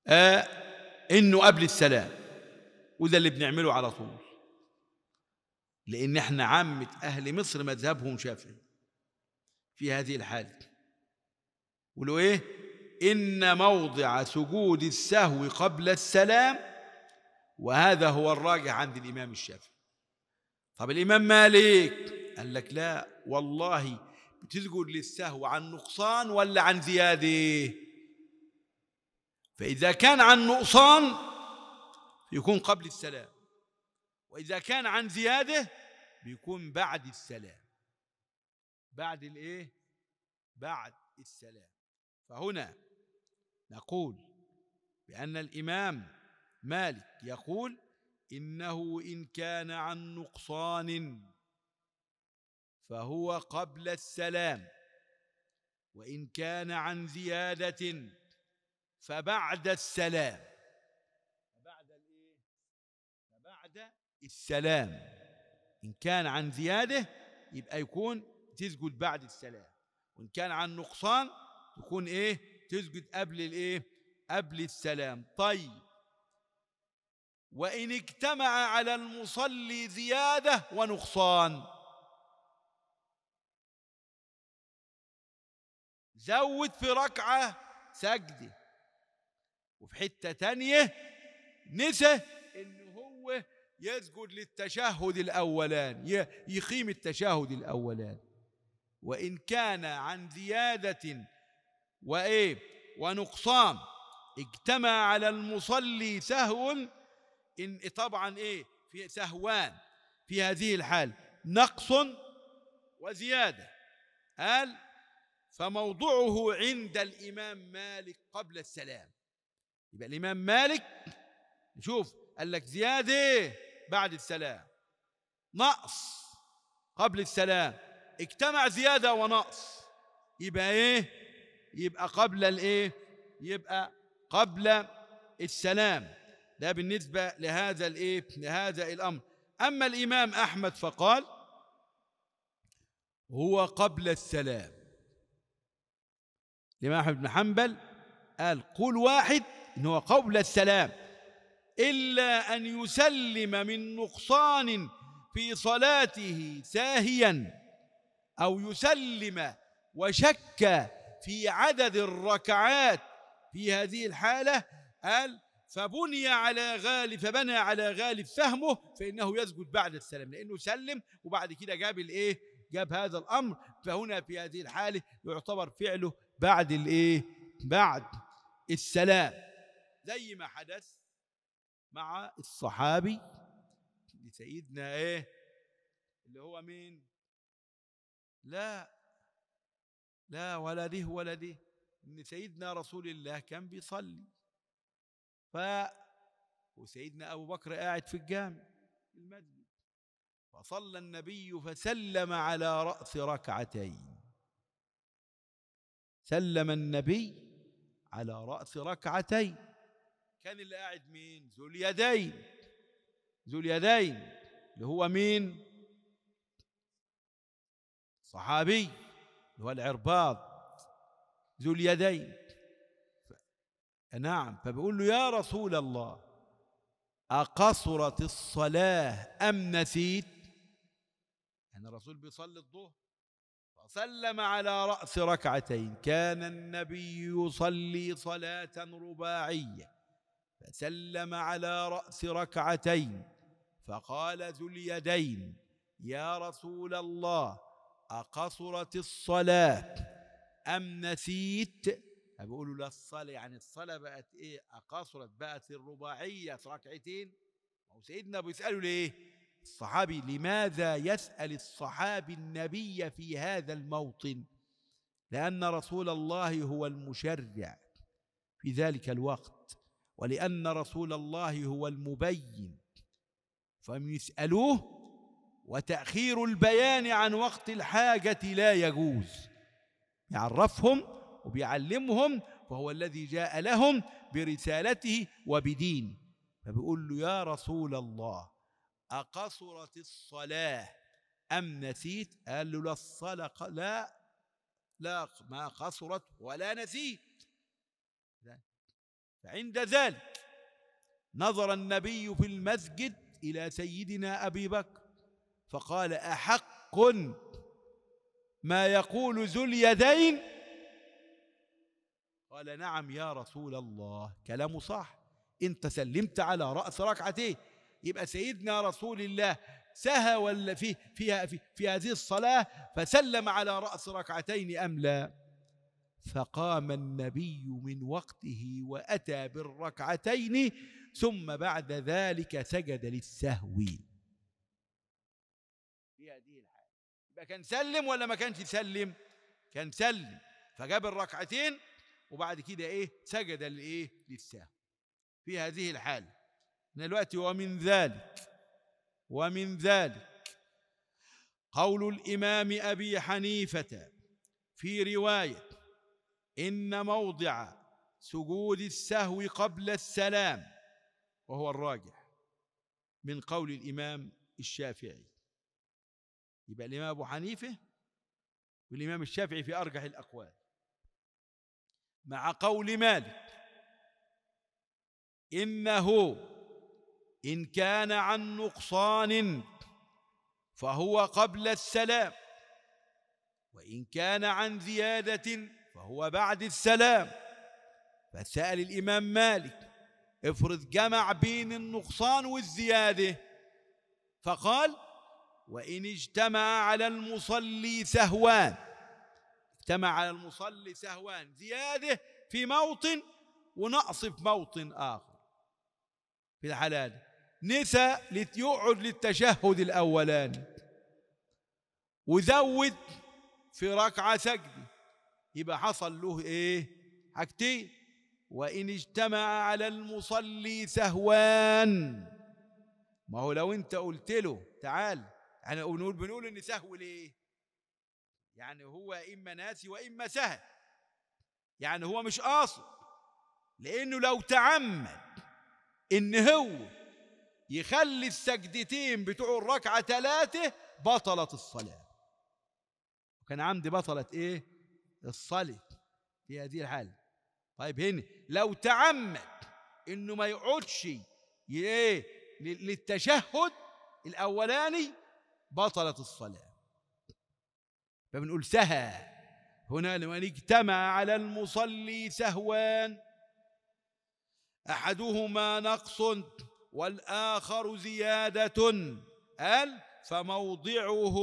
آه إنه قبل السلام وده اللي بنعمله على طول لأن احنا عامة أهل مصر مذهبهم شافعي في هذه الحالة ولو إيه ان موضع سجود السهو قبل السلام وهذا هو الراجح عند الامام الشافعي طب الامام مالك قال لك لا والله بتسجد للسهو عن نقصان ولا عن زياده فاذا كان عن نقصان يكون قبل السلام واذا كان عن زياده بيكون بعد السلام بعد الايه بعد السلام فهنا نقول بأن الإمام مالك يقول إنه إن كان عن نقصان فهو قبل السلام وإن كان عن زيادة فبعد السلام بعد الإيه؟ فبعد السلام إن كان عن زيادة يبقى يكون تسجد بعد السلام وإن كان عن نقصان تكون إيه تسجد قبل الايه قبل السلام طيب وان اجتمع على المصلي زياده ونقصان زود في ركعه سجده وفي حته تانيه نسى ان هو يسجد للتشهد الاولاني يقيم التشهد الاولاني وان كان عن زياده وإيه ونقصان اجتمع على المصلي سهو إن طبعا إيه في سهوان في هذه الحال نقص وزيادة قال فموضوعه عند الإمام مالك قبل السلام يبقى الإمام مالك شوف قال لك زيادة بعد السلام نقص قبل السلام اجتمع زيادة ونقص يبقى ايه يبقى قبل الايه يبقى قبل السلام ده بالنسبه لهذا الايه لهذا الامر اما الامام احمد فقال هو قبل السلام الامام احمد بن حنبل قال قول واحد ان هو قبل السلام الا ان يسلم من نقصان في صلاته ساهيا او يسلم وشك في عدد الركعات في هذه الحالة قال فبني على غالب فبنى على غالب فهمه فإنه يسجد بعد السلام لأنه سلم وبعد كده جاب الإيه جاب هذا الأمر فهنا في هذه الحالة يعتبر فعله بعد الإيه بعد السلام زي ما حدث مع الصحابي سيدنا إيه اللي هو مين لا لا ولا ده ولا ده ان سيدنا رسول الله كان بيصلي ف وسيدنا ابو بكر قاعد في الجامع في المسجد فصلى النبي فسلم على راس ركعتين سلم النبي على راس ركعتين كان اللي قاعد مين ذو اليدين ذو اليدين اللي هو مين صحابي هو العرباض ذو اليدين نعم فبيقول له يا رسول الله أقصرت الصلاة أم نسيت أن يعني الرسول بيصلي الظهر فسلم على رأس ركعتين كان النبي يصلي صلاة رباعية فسلم على رأس ركعتين فقال ذو اليدين يا رسول الله أقصرت الصلاة أم نسيت بقولوا لا الصلاة يعني الصلاة بقت إيه أقصرت بقت الرباعية ركعتين أو سيدنا بيسألوا ليه الصحابي لماذا يسأل الصحابي النبي في هذا الموطن لأن رسول الله هو المشرع في ذلك الوقت ولأن رسول الله هو المبين فهم يسألوه وتأخير البيان عن وقت الحاجة لا يجوز يعرفهم وبيعلمهم وهو الذي جاء لهم برسالته وبدين فبيقول له يا رسول الله أقصرت الصلاة أم نسيت قال له لا الصلاة لا لا ما قصرت ولا نسيت فعند ذلك نظر النبي في المسجد إلى سيدنا أبي بكر فقال أحق ما يقول ذو اليدين قال نعم يا رسول الله كلامه صح انت سلمت على رأس ركعتيه يبقى سيدنا رسول الله سهى ولا في في في, في هذه الصلاة فسلم على رأس ركعتين أم لا فقام النبي من وقته وأتى بالركعتين ثم بعد ذلك سجد للسهو يبقى كان سلم ولا ما كانش يسلم كان سلم فجاب الركعتين وبعد كده ايه سجد لايه للسهو في هذه الحاله من الوقت ومن ذلك ومن ذلك قول الامام ابي حنيفه في روايه ان موضع سجود السهو قبل السلام وهو الراجح من قول الامام الشافعي يبقى الإمام أبو حنيفة والإمام الشافعي في أرجح الأقوال مع قول مالك إنه إن كان عن نقصان فهو قبل السلام وإن كان عن زيادة فهو بعد السلام فسأل الإمام مالك افرض جمع بين النقصان والزيادة فقال وإن اجتمع على المصلي سهوان اجتمع على المصلي سهوان زيادة في موطن ونقص في موطن آخر في الحلال نسى يقعد للتشهد الأولاني وزود في ركعة سجدة يبقى حصل له إيه حاجتين وإن اجتمع على المصلي سهوان ما هو لو أنت قلت له تعال يعني بنقول بنقول ان سهو ليه يعني هو اما ناسي واما سهل يعني هو مش قاصد لانه لو تعمد ان هو يخلي السجدتين بتوع الركعه ثلاثه بطلت الصلاه وكان عمدي بطلت ايه الصلاه في هذه الحاله طيب هنا لو تعمد انه ما يقعدش ايه للتشهد الاولاني بطلت الصلاة فبنقول سهى هنا لمن اجتمع على المصلي سهوان أحدهما نقص والآخر زيادة قال فموضعه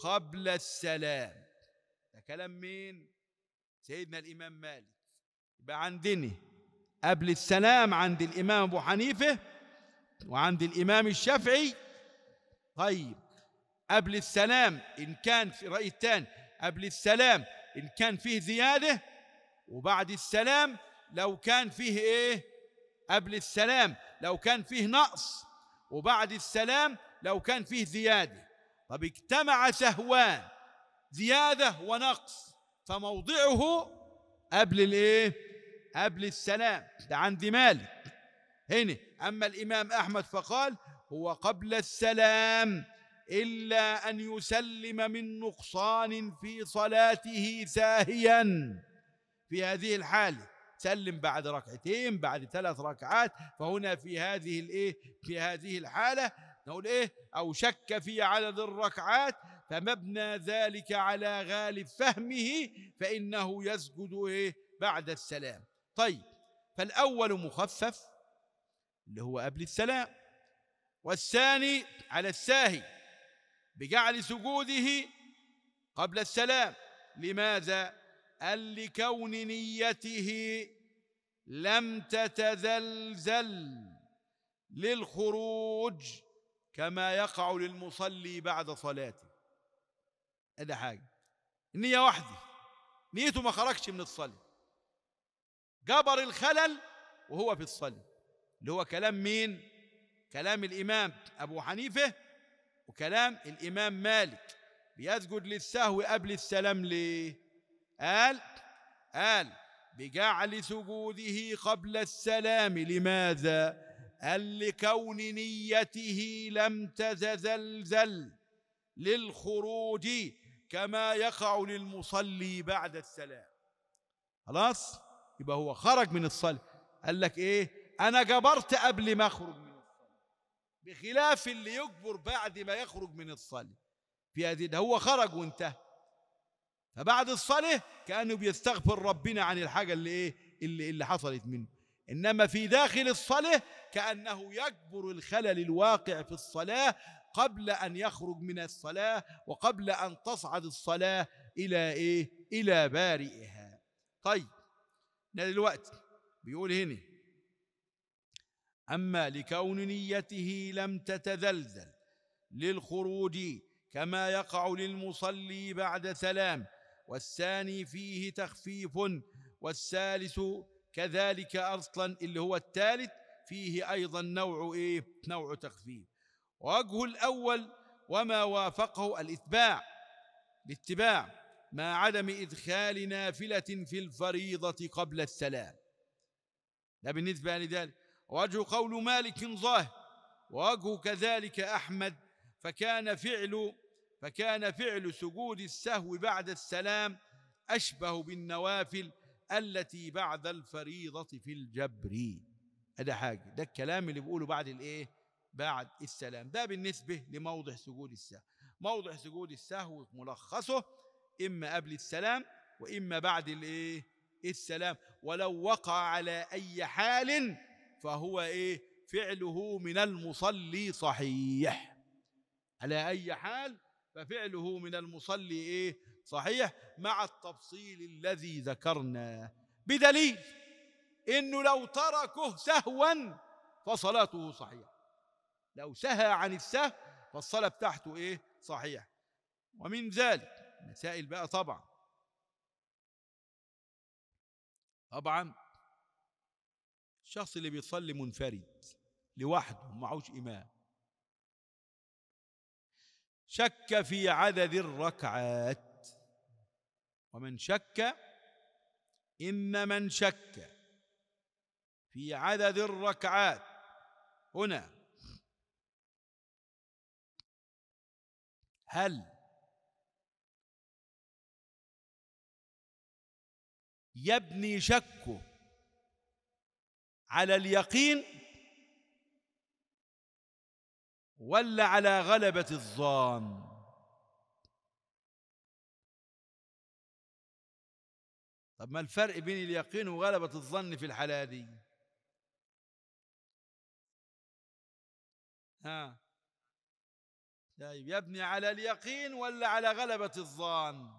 قبل السلام ده كلام مين سيدنا الإمام مالك يبقى عندنا قبل السلام عند الإمام أبو حنيفة وعند الإمام الشافعي طيب قبل السلام إن كان في رأي الثاني قبل السلام إن كان فيه زيادة وبعد السلام لو كان فيه إيه قبل السلام لو كان فيه نقص وبعد السلام لو كان فيه زيادة طب اجتمع سهوان زيادة ونقص فموضعه قبل الايه قبل السلام ده عند مالك هنا أما الإمام أحمد فقال هو قبل السلام الا ان يسلم من نقصان في صلاته ساهيا في هذه الحاله سلم بعد ركعتين بعد ثلاث ركعات فهنا في هذه الايه في هذه الحاله نقول ايه او شك في عدد الركعات فمبنى ذلك على غالب فهمه فانه يسجد ايه بعد السلام طيب فالاول مخفف اللي هو قبل السلام والثاني على الساهي بجعل سجوده قبل السلام لماذا قال لكون نيته لم تتزلزل للخروج كما يقع للمصلي بعد صلاته ادي حاجه النيه واحده نيته ما خرجش من الصلاه جبر الخلل وهو في الصلاه اللي هو كلام مين كلام الامام ابو حنيفه وكلام الإمام مالك بيسجد للسهو قبل السلام ليه قال قال بجعل سجوده قبل السلام لماذا قال لكون نيته لم تتزلزل للخروج كما يقع للمصلي بعد السلام خلاص يبقى هو خرج من الصلاة قال لك ايه انا جبرت قبل ما اخرج بخلاف اللي يكبر بعد ما يخرج من الصلاه في هذه ده هو خرج وانتهى فبعد الصلاه كانه بيستغفر ربنا عن الحاجه اللي ايه اللي اللي حصلت منه انما في داخل الصلاه كانه يكبر الخلل الواقع في الصلاه قبل ان يخرج من الصلاه وقبل ان تصعد الصلاه الى ايه الى بارئها طيب ده دلوقتي بيقول هنا اما لكون نيته لم تتذلذل للخروج كما يقع للمصلي بعد سلام والثاني فيه تخفيف والثالث كذلك اصلا اللي هو الثالث فيه ايضا نوع ايه نوع تخفيف وجه الاول وما وافقه الاتباع الاتباع مع عدم ادخال نافله في الفريضه قبل السلام ده بالنسبه لذلك ووجه قول مالك ظاهر ووجه كذلك أحمد فكان فعل فكان فعل سجود السهو بعد السلام أشبه بالنوافل التي بعد الفريضة في الجبر ده حاجة ده الكلام اللي بيقوله بعد الإيه بعد السلام ده بالنسبة لموضع سجود السهو موضع سجود السهو ملخصه إما قبل السلام وإما بعد الإيه السلام ولو وقع على أي حال فهو ايه فعله من المصلي صحيح على اي حال ففعله من المصلي ايه صحيح مع التفصيل الذي ذكرنا بدليل انه لو تركه سهوا فصلاته صحيحه لو سهى عن السهو فالصلاه بتاعته ايه صحيحه ومن ذلك مسائل بقى طبعا طبعا الشخص اللي بيصلي منفرد لوحده معهوش إمام شك في عدد الركعات ومن شك إن من شك في عدد الركعات هنا هل يبني شكه على اليقين ولا على غلبة الظان طب ما الفرق بين اليقين وغلبة الظن في الحالة دي ها طيب يبني على اليقين ولا على غلبة الظن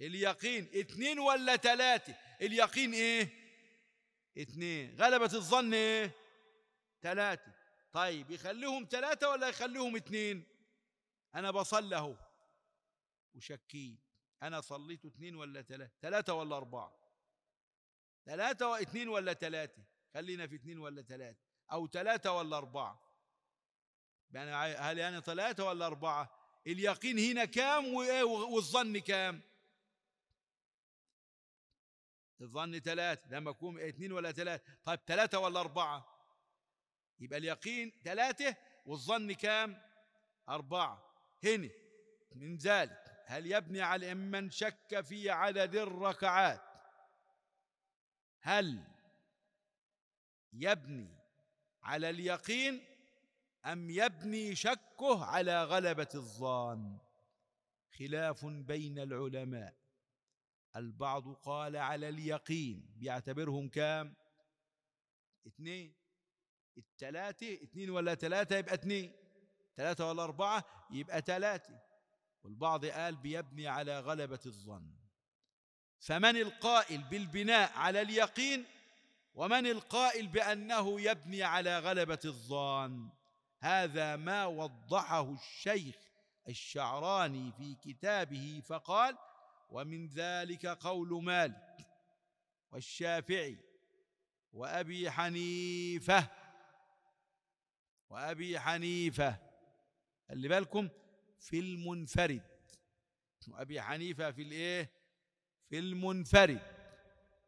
اليقين اتنين ولا تلاتة اليقين ايه اثنين غلبة الظن ايه ثلاثة طيب يخليهم ثلاثة ولا يخليهم اثنين أنا بصلي أهو وشكيت أنا صليت اثنين ولا ثلاثة ثلاثة ولا أربعة ثلاثة واثنين ولا ثلاثة خلينا في اثنين ولا ثلاثة أو ثلاثة ولا أربعة يعني هل يعني ثلاثة ولا أربعة اليقين هنا كام والظن كام الظن ثلاث لما يكون اثنين ولا ثلاث طيب ثلاثة ولا أربعة يبقى اليقين ثلاثة والظن كام أربعة هنا من ذلك هل يبني على من شك في عدد الركعات هل يبني على اليقين أم يبني شكه على غلبة الظان خلاف بين العلماء البعض قال على اليقين بيعتبرهم كام اثنين التلاتة اثنين ولا تلاتة يبقى اثنين تلاتة ولا أربعة يبقى تلاتة والبعض قال بيبني على غلبة الظن فمن القائل بالبناء على اليقين ومن القائل بأنه يبني على غلبة الظن هذا ما وضحه الشيخ الشعراني في كتابه فقال ومن ذلك قول مالك والشافعي وأبي حنيفة وأبي حنيفة خلي بالكم في المنفرد وأبي حنيفة في الإيه في المنفرد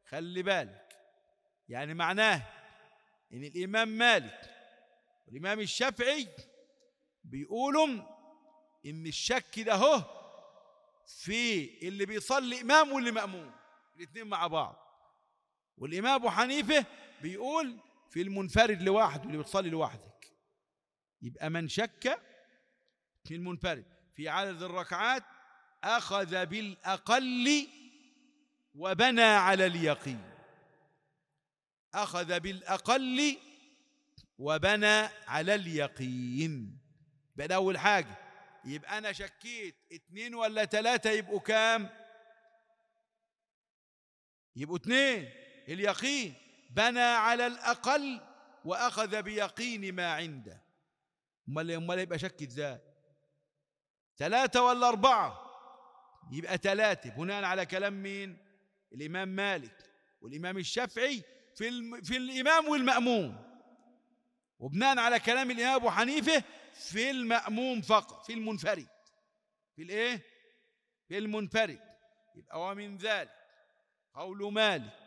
خلي بالك يعني معناه إن الإمام مالك والإمام الشافعي بيقولوا إن الشك ده هو في اللي بيصلي إمام واللي مأموم الاثنين مع بعض والإمام أبو حنيفة بيقول في المنفرد لوحده واللي بتصلي لوحدك يبقى من شك في المنفرد في عدد الركعات أخذ بالأقل وبنى على اليقين أخذ بالأقل وبنى على اليقين بقى أول حاجة يبقى أنا شكيت اتنين ولا تلاتة يبقوا كام يبقوا اتنين اليقين بنى على الأقل وأخذ بيقين ما عنده أمال أمال يبقى شك إزاي ثلاثة ولا أربعة يبقى ثلاثة بناء على كلام مين الإمام مالك والإمام الشافعي في, في الإمام والمأموم وبناء على كلام الإمام أبو حنيفة في المأموم فقط في المنفرد في الايه في المنفرد يبقى ومن ذلك قول مالك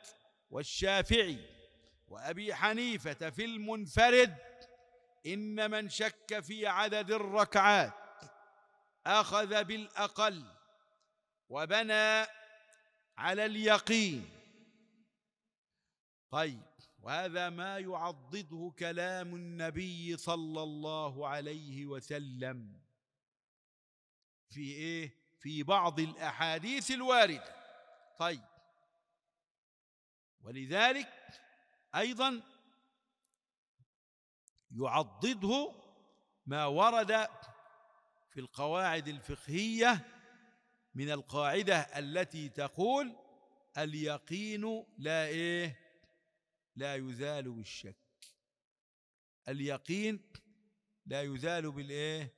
والشافعي وأبي حنيفة في المنفرد إن من شك في عدد الركعات أخذ بالأقل وبنى على اليقين طيب وهذا ما يعضده كلام النبي صلى الله عليه وسلم في ايه في بعض الاحاديث الوارده طيب ولذلك ايضا يعضده ما ورد في القواعد الفقهيه من القاعده التي تقول اليقين لا ايه لا يزال بالشك اليقين لا يزال بالايه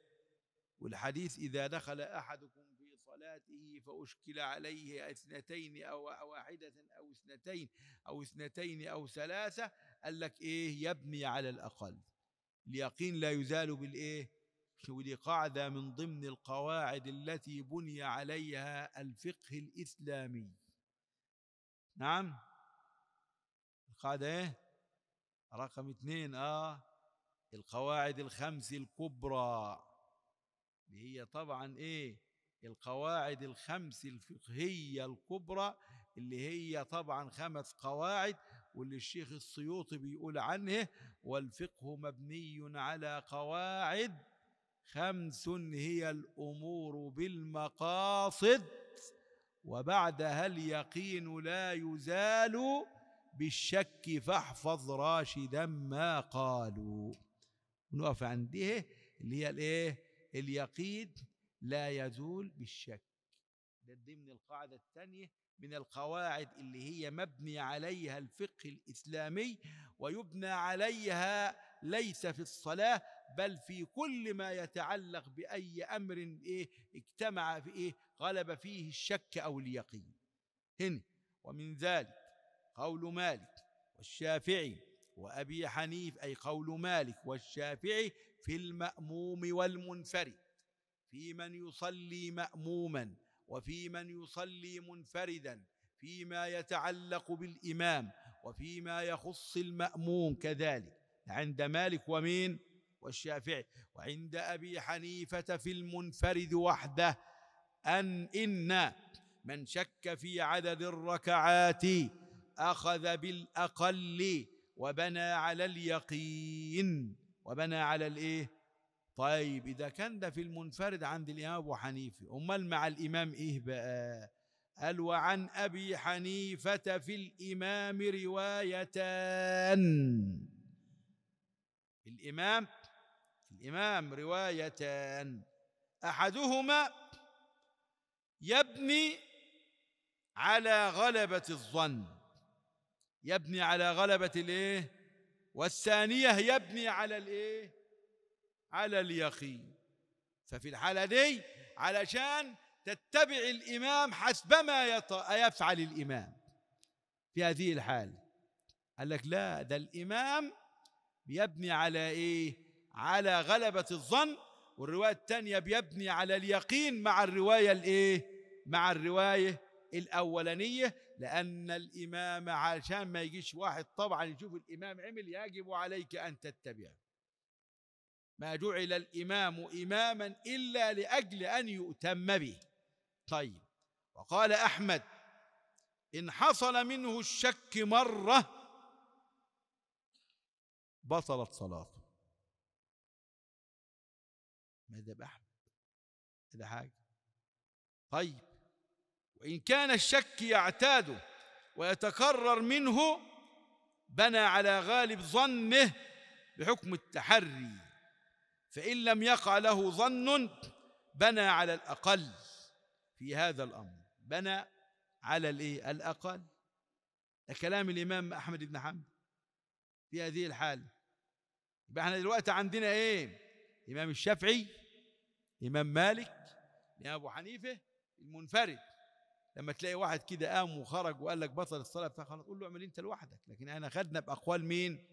والحديث اذا دخل احدكم في صلاته فاشكل عليه اثنتين او واحده او اثنتين او اثنتين او ثلاثه قال لك ايه يبني على الاقل اليقين لا يزال بالايه ودي قاعده من ضمن القواعد التي بني عليها الفقه الاسلامي نعم القاعدة ايه رقم اثنين اه القواعد الخمس الكبرى اللي هي طبعا ايه القواعد الخمس الفقهية الكبرى اللي هي طبعا خمس قواعد واللي الشيخ السيوطي بيقول عنه والفقه مبني على قواعد خمس هي الامور بالمقاصد وبعدها اليقين لا يزال بالشك فاحفظ راشدا ما قالوا نقف عنده اللي هي الايه اليقين لا يزول بالشك ده ضمن القاعده الثانيه من القواعد اللي هي مبني عليها الفقه الاسلامي ويبنى عليها ليس في الصلاه بل في كل ما يتعلق باي امر ايه اجتمع في ايه غلب فيه الشك او اليقين هنا ومن ذلك قول مالك والشافعي وأبي حنيف أي قول مالك والشافعي في المأموم والمنفرد في من يصلي مأموما وفي من يصلي منفردا فيما يتعلق بالإمام وفيما يخص المأموم كذلك عند مالك ومين والشافعي وعند أبي حنيفة في المنفرد وحده أن إن من شك في عدد الركعات اخذ بالاقل وبنى على اليقين وبنى على الايه طيب اذا كان ده في المنفرد عند الامام ابو حنيفه امال مع الامام ايه بقى قال وعن ابي حنيفه في الامام روايتان في الامام في الامام روايتان احدهما يبني على غلبه الظن يبني على غلبة الايه والثانية يبني على الايه على اليقين ففي الحالة دي علشان تتبع الإمام حسبما ما يفعل الإمام في هذه الحالة قال لك لا ده الإمام بيبني على إيه على غلبة الظن والرواية الثانية بيبني على اليقين مع الرواية الإيه مع الرواية الأولانية لأن الإمام عشان ما يجيش واحد طبعا يشوف الإمام عمل يجب عليك أن تتبعه ما جعل الإمام إماما إلا لأجل أن يؤتم به طيب وقال أحمد إن حصل منه الشك مرة بطلت صلاته ماذا بأحمد هذا حاجة طيب وإن كان الشك يعتاد ويتكرر منه بنى على غالب ظنه بحكم التحري فإن لم يقع له ظن بنى على الأقل في هذا الأمر بنى على الإيه؟ الأقل كلام الإمام أحمد بن حنبل في هذه الحالة يبقى احنا دلوقتي عندنا إيه؟ الإمام الشافعي إمام مالك إمام أبو حنيفة المنفرد لما تلاقي واحد كده قام وخرج وقال لك بطل الصلاه بتاع خلاص قول له اعمل انت لوحدك لكن انا خدنا باقوال مين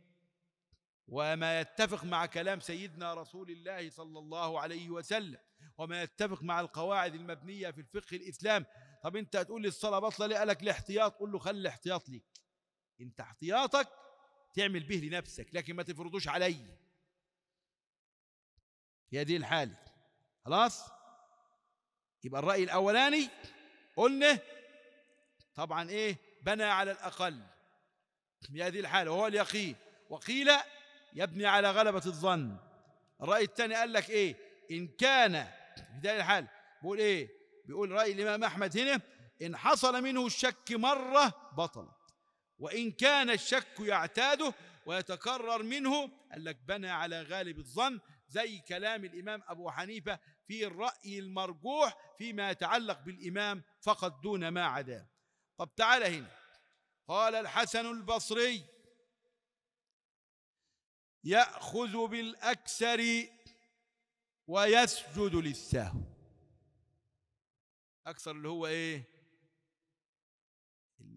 وما يتفق مع كلام سيدنا رسول الله صلى الله عليه وسلم وما يتفق مع القواعد المبنيه في الفقه الاسلام طب انت هتقول لي الصلاه بطلة ليه قالك الاحتياط قول له خلي الاحتياط ليك انت احتياطك تعمل به لنفسك لكن ما تفرضوش علي هي دي الحاله خلاص يبقى الراي الاولاني قلنا طبعا ايه بنى على الاقل في هذه الحاله وهو اليقين وقيل يبني على غلبه الظن الراي الثاني قال لك ايه ان كان في هذه الحال بيقول ايه بيقول راي الامام احمد هنا ان حصل منه الشك مره بطلت وان كان الشك يعتاده ويتكرر منه قال لك بنى على غالب الظن زي كلام الامام ابو حنيفه في الرأي المرجوح فيما يتعلق بالإمام فقط دون ما عداه طب تعال هنا قال الحسن البصري يأخذ بالأكثر ويسجد للسهو أكثر اللي هو إيه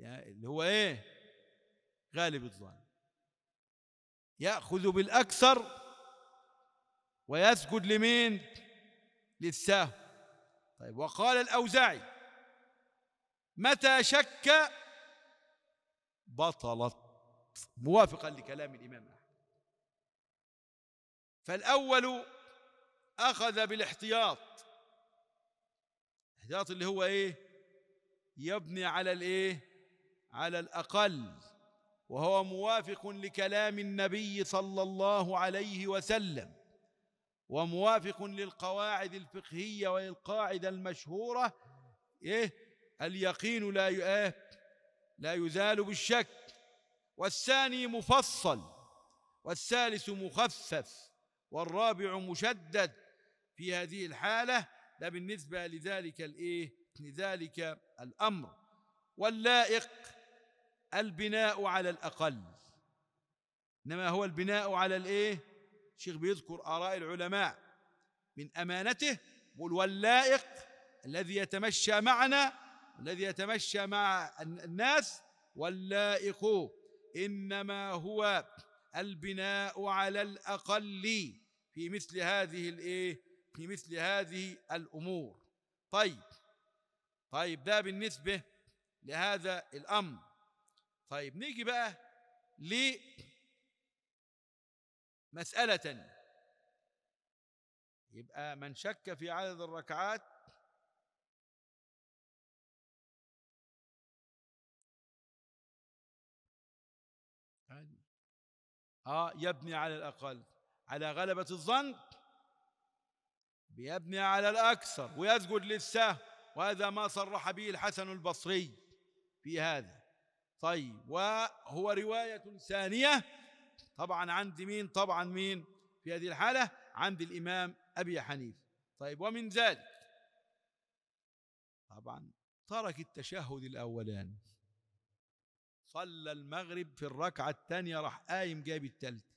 اللي هو إيه غالب الظن يأخذ بالأكثر ويسجد لمين للساهو طيب وقال الأوزاعي متى شك بطلت موافقا لكلام الإمام أحمد فالأول أخذ بالاحتياط الاحتياط اللي هو إيه يبني على الإيه على الأقل وهو موافق لكلام النبي صلى الله عليه وسلم وموافق للقواعد الفقهيه وللقاعده المشهوره ايه اليقين لا إيه؟ لا يزال بالشك والثاني مفصل والثالث مخفف والرابع مشدد في هذه الحاله ده بالنسبه لذلك الايه لذلك الامر واللائق البناء على الاقل انما هو البناء على الايه الشيخ بيذكر آراء العلماء من أمانته بيقول واللائق الذي يتمشى معنا الذي يتمشى مع الناس واللائق إنما هو البناء على الأقل في مثل هذه الإيه في مثل هذه الأمور طيب طيب ده بالنسبة لهذا الأمر طيب نيجي بقى ليه مسألة يبقى من شك في عدد الركعات اه يبني على الأقل على غلبة الظن بيبني على الأكثر ويسجد للسهو وهذا ما صرح به الحسن البصري في هذا طيب وهو رواية ثانية طبعا عندي مين طبعا مين في هذه الحالة عند الإمام أبي حنيفة طيب ومن ذلك طبعا ترك التشهد الأولاني صلى المغرب في الركعة الثانية راح قايم جايب التالتة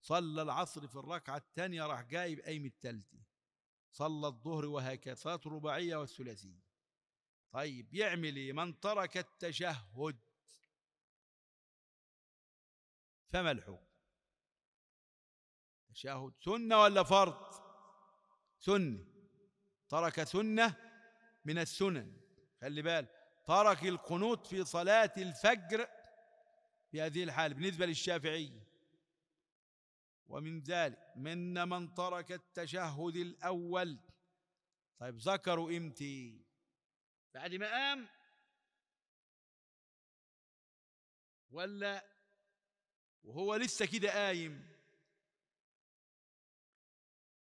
صلى العصر في الركعة الثانية راح جايب قايم التالتة صلى الظهر وهكذا صلاة الرباعية والثلاثية طيب يعمل ايه من ترك التشهد الحكم تشهد سنة ولا فرض سنة ترك سنة من السنن خلي بالك ترك القنوت في صلاة الفجر في هذه الحالة بالنسبة للشافعي ومن ذلك من من ترك التشهد الأول طيب ذكروا امتي بعد ما قام ولا وهو لسه كده قايم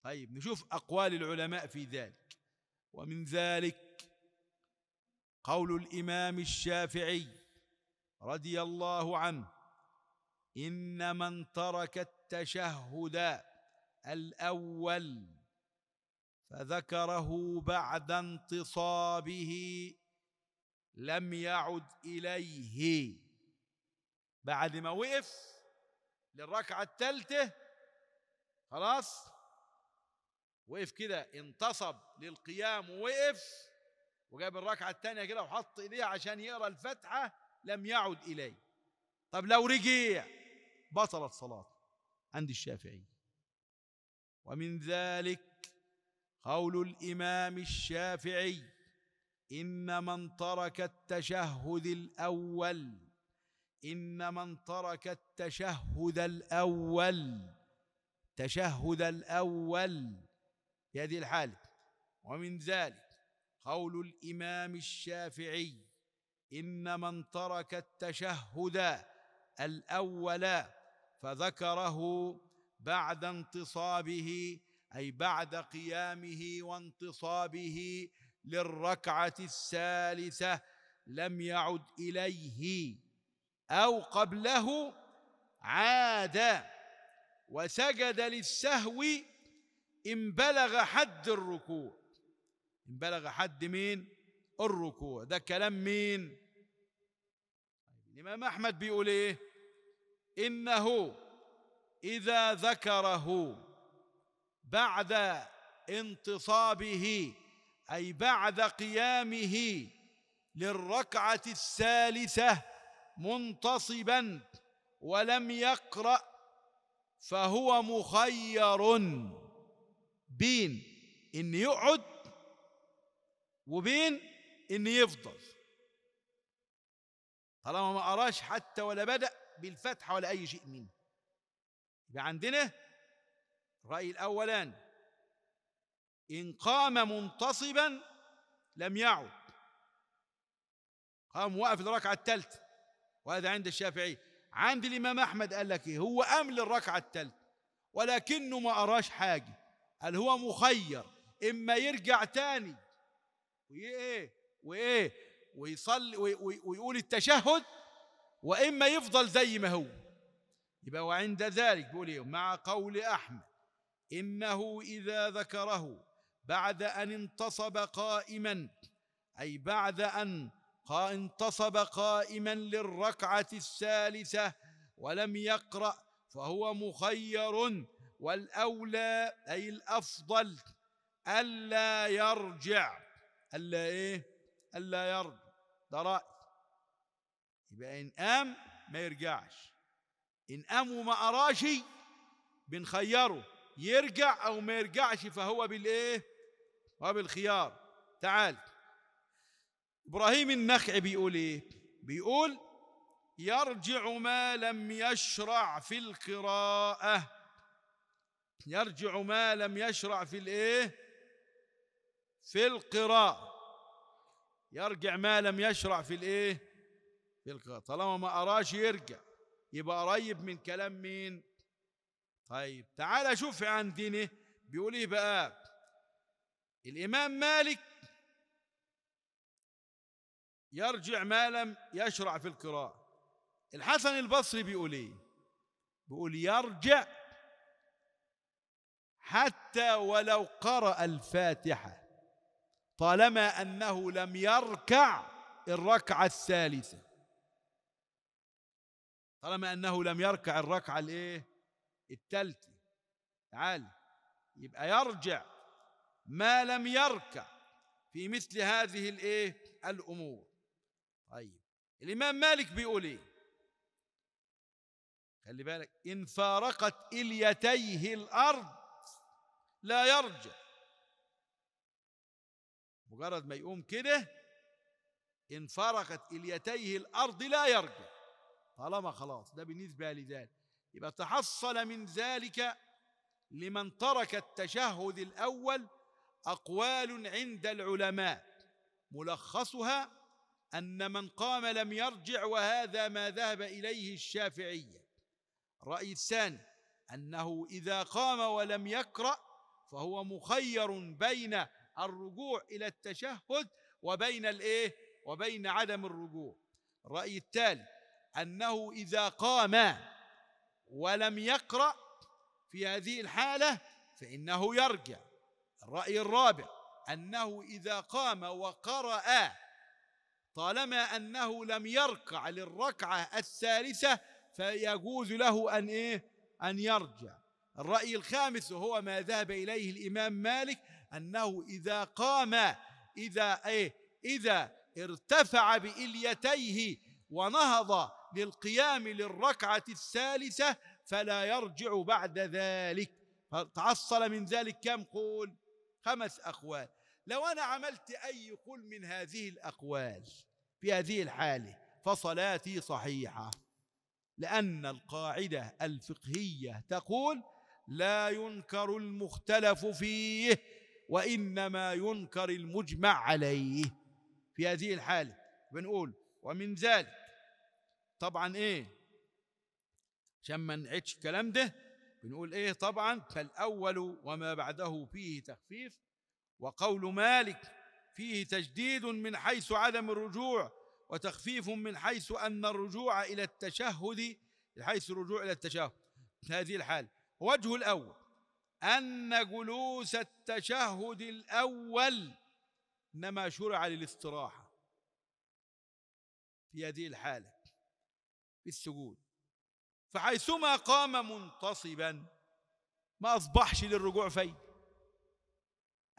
طيب نشوف أقوال العلماء في ذلك ومن ذلك قول الإمام الشافعي رضي الله عنه إن من ترك التشهد الأول فذكره بعد انتصابه لم يعد إليه بعد ما وقف للركعة الثالثة خلاص وقف كده انتصب للقيام ووقف وجاب الركعة الثانية كده وحط ايديه عشان يقرأ الفاتحة لم يعد إليه طب لو رجع بطلت صلاته عند الشافعي ومن ذلك قول الإمام الشافعي إن من ترك التشهد الأول إن من ترك التشهد الأول تشهد الأول في هذه الحالة ومن ذلك قول الإمام الشافعي إن من ترك التشهد الأول فذكره بعد انتصابه أي بعد قيامه وانتصابه للركعة الثالثة لم يعد إليه أو قبله عاد وسجد للسهو إن بلغ حد الركوع إن بلغ حد مين الركوع ده كلام مين الإمام أحمد بيقول إيه إنه إذا ذكره بعد انتصابه أي بعد قيامه للركعة الثالثة منتصبا ولم يقرا فهو مخير بين ان يقعد وبين ان يفضل طالما ما قراش حتى ولا بدا بالفتحه ولا اي شيء منه يبقى عندنا الراي الاولان ان قام منتصبا لم يعد قام وقف الركعه الثالثه وهذا عند الشافعي عند الإمام أحمد قال لك إيه هو أمل للركعة الثالثة ولكنه ما أراش حاجة قال هو مخير إما يرجع تاني وإيه وإيه ويصلي ويقول التشهد وإما يفضل زي ما هو يبقى وعند ذلك بيقول إيه مع قول أحمد إنه إذا ذكره بعد أن انتصب قائما أي بعد أن انتصب قائما للركعه الثالثه ولم يقرا فهو مخير والاولى اي الافضل الا يرجع الا ايه الا يرجع ده راي يبقى ان قام ما يرجعش ان قام وما قراش بنخيره يرجع او ما يرجعش فهو بالايه هو بالخيار تعال ابراهيم النخعي بيقول ايه بيقول يرجع ما لم يشرع في القراءه يرجع ما لم يشرع في الايه في القراءه يرجع ما لم يشرع في الايه في القراءه طالما ما اراش يرجع يبقى قريب من كلام مين طيب تعال شوف عندنا بيقول ايه بقى الامام مالك يرجع ما لم يشرع في القراءة الحسن البصري بيقول ايه بيقول يرجع حتى ولو قرأ الفاتحة طالما أنه لم يركع الركعة الثالثة طالما أنه لم يركع الركعة الايه الثالثة تعالى يبقى يرجع ما لم يركع في مثل هذه الايه الامور طيب الإمام مالك بيقول إيه خلي بالك إن فارقت إليتيه الأرض لا يرجع مجرد ما يقوم كده إن فارقت إليتيه الأرض لا يرجع طالما خلاص ده بالنسبة لذلك يبقى تحصل من ذلك لمن ترك التشهد الأول أقوال عند العلماء ملخصها ان من قام لم يرجع وهذا ما ذهب اليه الشافعيه الراي الثاني انه اذا قام ولم يقرا فهو مخير بين الرجوع الى التشهد وبين الايه وبين عدم الرجوع الراي التالي انه اذا قام ولم يقرا في هذه الحاله فانه يرجع الراي الرابع انه اذا قام وقرأ طالما انه لم يركع للركعه الثالثه فيجوز له ان ايه ان يرجع الراي الخامس وهو ما ذهب اليه الامام مالك انه اذا قام اذا ايه اذا ارتفع باليتيه ونهض للقيام للركعه الثالثه فلا يرجع بعد ذلك تعصل من ذلك كم قول خمس اقوال لو أنا عملت أي قول من هذه الأقوال في هذه الحالة فصلاتي صحيحة لأن القاعدة الفقهية تقول لا ينكر المختلف فيه وإنما ينكر المجمع عليه في هذه الحالة بنقول ومن ذلك طبعا إيه عشان ما نعيدش الكلام ده بنقول إيه طبعا فالأول وما بعده فيه تخفيف وقول مالك فيه تجديد من حيث عدم الرجوع وتخفيف من حيث أن الرجوع إلى التشهد حيث الرجوع إلى التشهد هذه الحال وجه الأول أن جلوس التشهد الأول إنما شرع للاستراحة في هذه الحالة في السجود فحيثما قام منتصبا ما أصبحش للرجوع فيه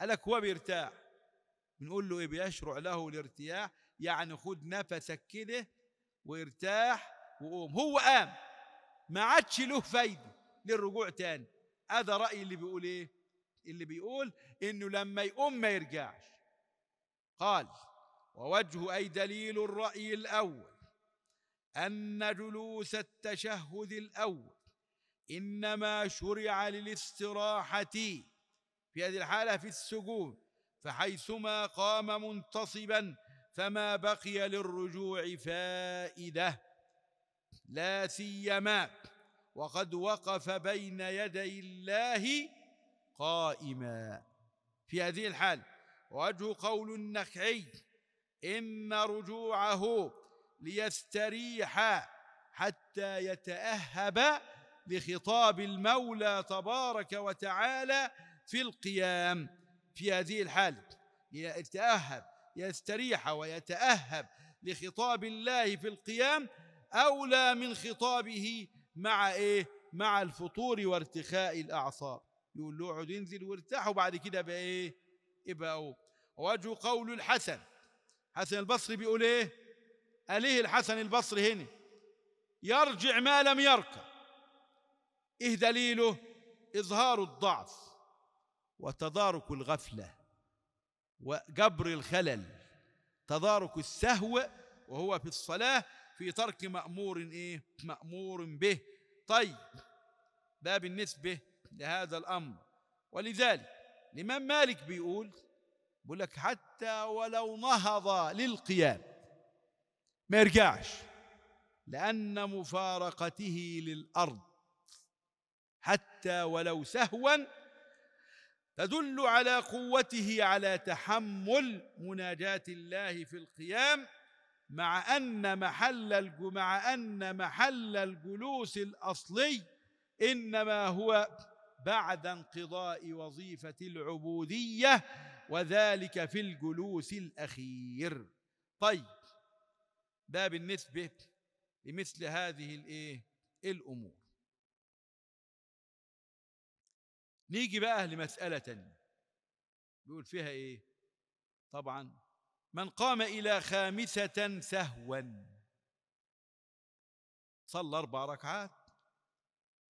قالك هو بيرتاح بنقول له ايه بيشرع له الارتياح يعني خد نفسك كده وارتاح وقوم هو قام ما عادش له فايده للرجوع تاني هذا راي اللي بيقول ايه اللي بيقول انه لما يقوم ما يرجعش قال ووجه اي دليل الراي الاول ان جلوس التشهد الاول انما شرع للاستراحه في هذه الحالة في السجود فحيثما قام منتصبا فما بقي للرجوع فائدة لا سيما وقد وقف بين يدي الله قائما في هذه الحال وجه قول النخعي إن رجوعه ليستريح حتى يتأهب لخطاب المولى تبارك وتعالى في القيام في هذه الحالة يتأهب يستريح ويتأهب لخطاب الله في القيام أولى من خطابه مع إيه؟ مع الفطور وارتخاء الأعصاب يقول له اقعد انزل وارتاح وبعد كده بقى إيه؟ ابقوا وجه قول الحسن حسن البصري بيقول إيه؟ أليه الحسن البصري هنا يرجع ما لم يركع إيه دليله؟ إظهار الضعف وتدارك الغفله وجبر الخلل تدارك السهو وهو في الصلاه في ترك مامور ايه مامور به طيب ده بالنسبه لهذا الامر ولذلك الامام مالك بيقول بيقول لك حتى ولو نهض للقيام ما يرجعش لأن مفارقته للأرض حتى ولو سهوا تدل على قوته على تحمل مناجاة الله في القيام مع أن محل مع أن محل الجلوس الأصلي إنما هو بعد انقضاء وظيفة العبودية وذلك في الجلوس الأخير طيب ده بالنسبة لمثل هذه الإيه الأمور نيجي بقى لمسألة تانية بيقول فيها إيه طبعا من قام إلى خامسة سهوا صلى أربع ركعات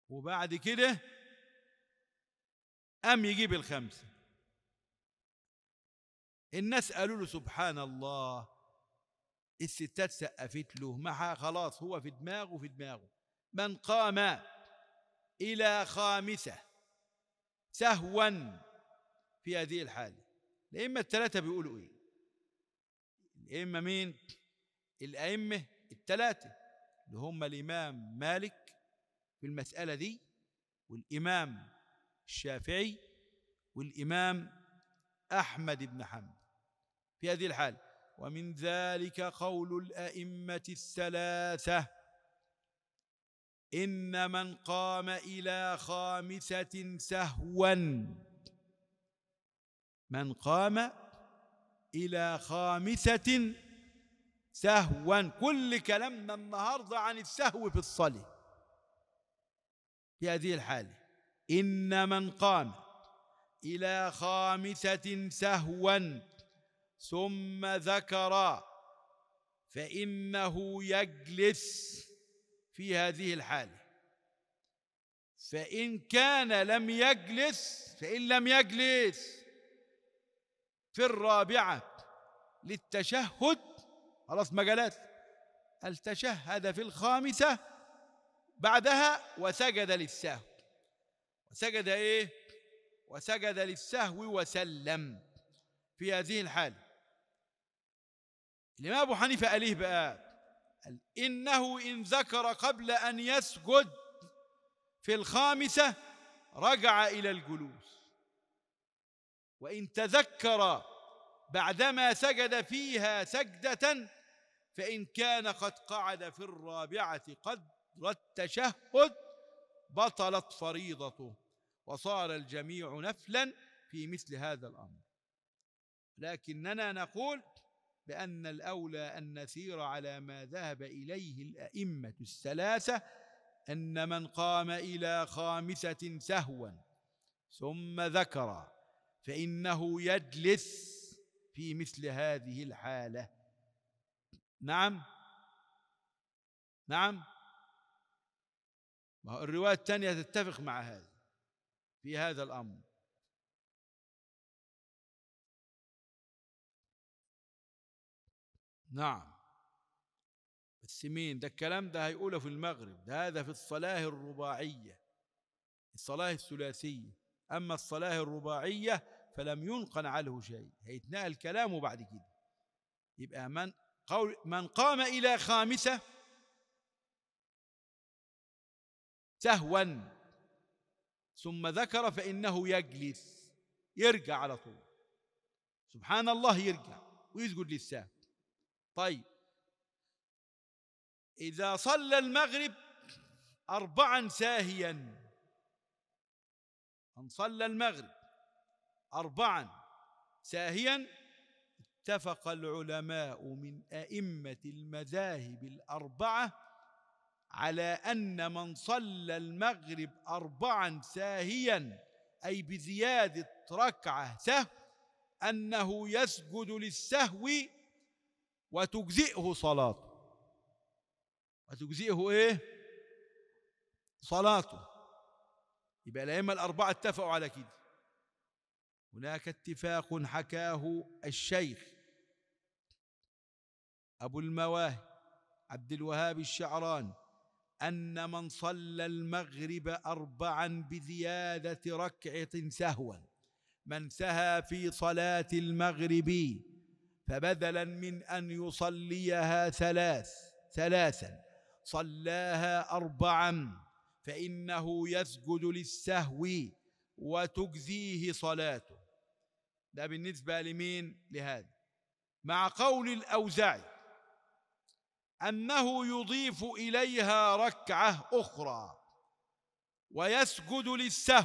وبعد كده أم يجيب الخمسة الناس قالوا له سبحان الله الستات سقفت له ما خلاص هو في دماغه في دماغه من قام إلى خامسة سهوا في هذه الحالة الأئمة الثلاثة بيقولوا إيه الأئمة مين الأئمة الثلاثة اللي هم الإمام مالك في المسألة دي والإمام الشافعي والإمام أحمد بن حنبل في هذه الحالة ومن ذلك قول الأئمة الثلاثة إن من قام إلى خامسة سهوا من قام إلى خامسة سهوا كل كلامنا النهاردة عن السهو في الصلاة في هذه الحالة إن من قام إلى خامسة سهوا ثم ذكر فإنه يجلس في هذه الحاله فان كان لم يجلس فان لم يجلس في الرابعه للتشهد خلاص ما مجالات التشهد في الخامسه بعدها وسجد للسهو وسجد ايه وسجد للسهو وسلم في هذه الحاله الامام ابو حنيفه أليه بقى إنه إن ذكر قبل أن يسجد في الخامسة رجع إلى الجلوس وإن تذكر بعدما سجد فيها سجدة فإن كان قد قعد في الرابعة قدر التشهد بطلت فريضته وصار الجميع نفلا في مثل هذا الأمر لكننا نقول بأن الأولى أن نسير على ما ذهب إليه الأئمة الثلاثة أن من قام إلى خامسة سهوا ثم ذكر فإنه يجلس في مثل هذه الحالة نعم نعم الرواية الثانية تتفق مع هذا في هذا الأمر نعم السمين ده الكلام ده هيقوله في المغرب ده هذا في الصلاة الرباعية الصلاة الثلاثية أما الصلاة الرباعية فلم ينقل عنه شيء هيتنقل كلامه بعد كده يبقى من قول من قام إلى خامسة سهوا ثم ذكر فإنه يجلس يرجع على طول سبحان الله يرجع ويسجد للسهو طيب إذا صلى المغرب أربعا ساهيا من صلى المغرب أربعا ساهيا اتفق العلماء من أئمة المذاهب الأربعة على أن من صلى المغرب أربعا ساهيا أي بزيادة ركعة سهو أنه يسجد للسهو وتجزئه صلاته وتجزئه ايه صلاته يبقى الائمه الاربعه اتفقوا على كده هناك اتفاق حكاه الشيخ ابو المواهب عبد الوهاب الشعران ان من صلى المغرب اربعا بزياده ركعه سهوا من سهى في صلاه المغرب فبدلا من أن يصليها ثلاث ثلاثا صلاها أربعا فإنه يسجد للسهو وتجزيه صلاته ده بالنسبة لمين لهذا مع قول الأوزعي أنه يضيف إليها ركعة أخرى ويسجد للسهو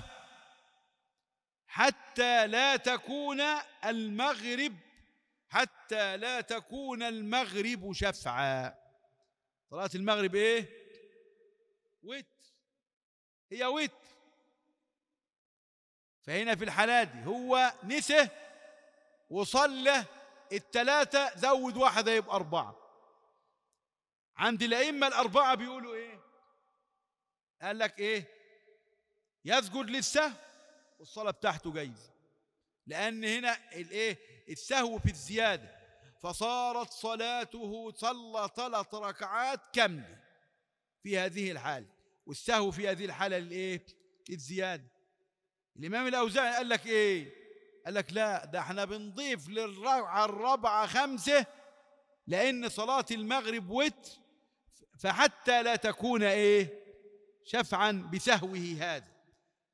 حتى لا تكون المغرب حتى لا تكون المغرب شفعا صلاة المغرب ايه وتر هي وتر فهنا في الحالة دي هو نسه وصلى التلاتة زود واحد هيبقى أربعة عند الأئمة الأربعة بيقولوا إيه قال لك إيه يسجد للسهو والصلاة بتاعته جايزة لأن هنا الإيه السهو في الزيادة فصارت صلاته صلى ثلاث ركعات كاملة في هذه الحالة والسهو في هذه الحالة للإيه؟ الزيادة الإمام الأوزاعي قال لك إيه؟ قال لك لا ده احنا بنضيف للركعة الرابعة خمسة لأن صلاة المغرب وتر فحتى لا تكون إيه؟ شفعا بسهوه هذا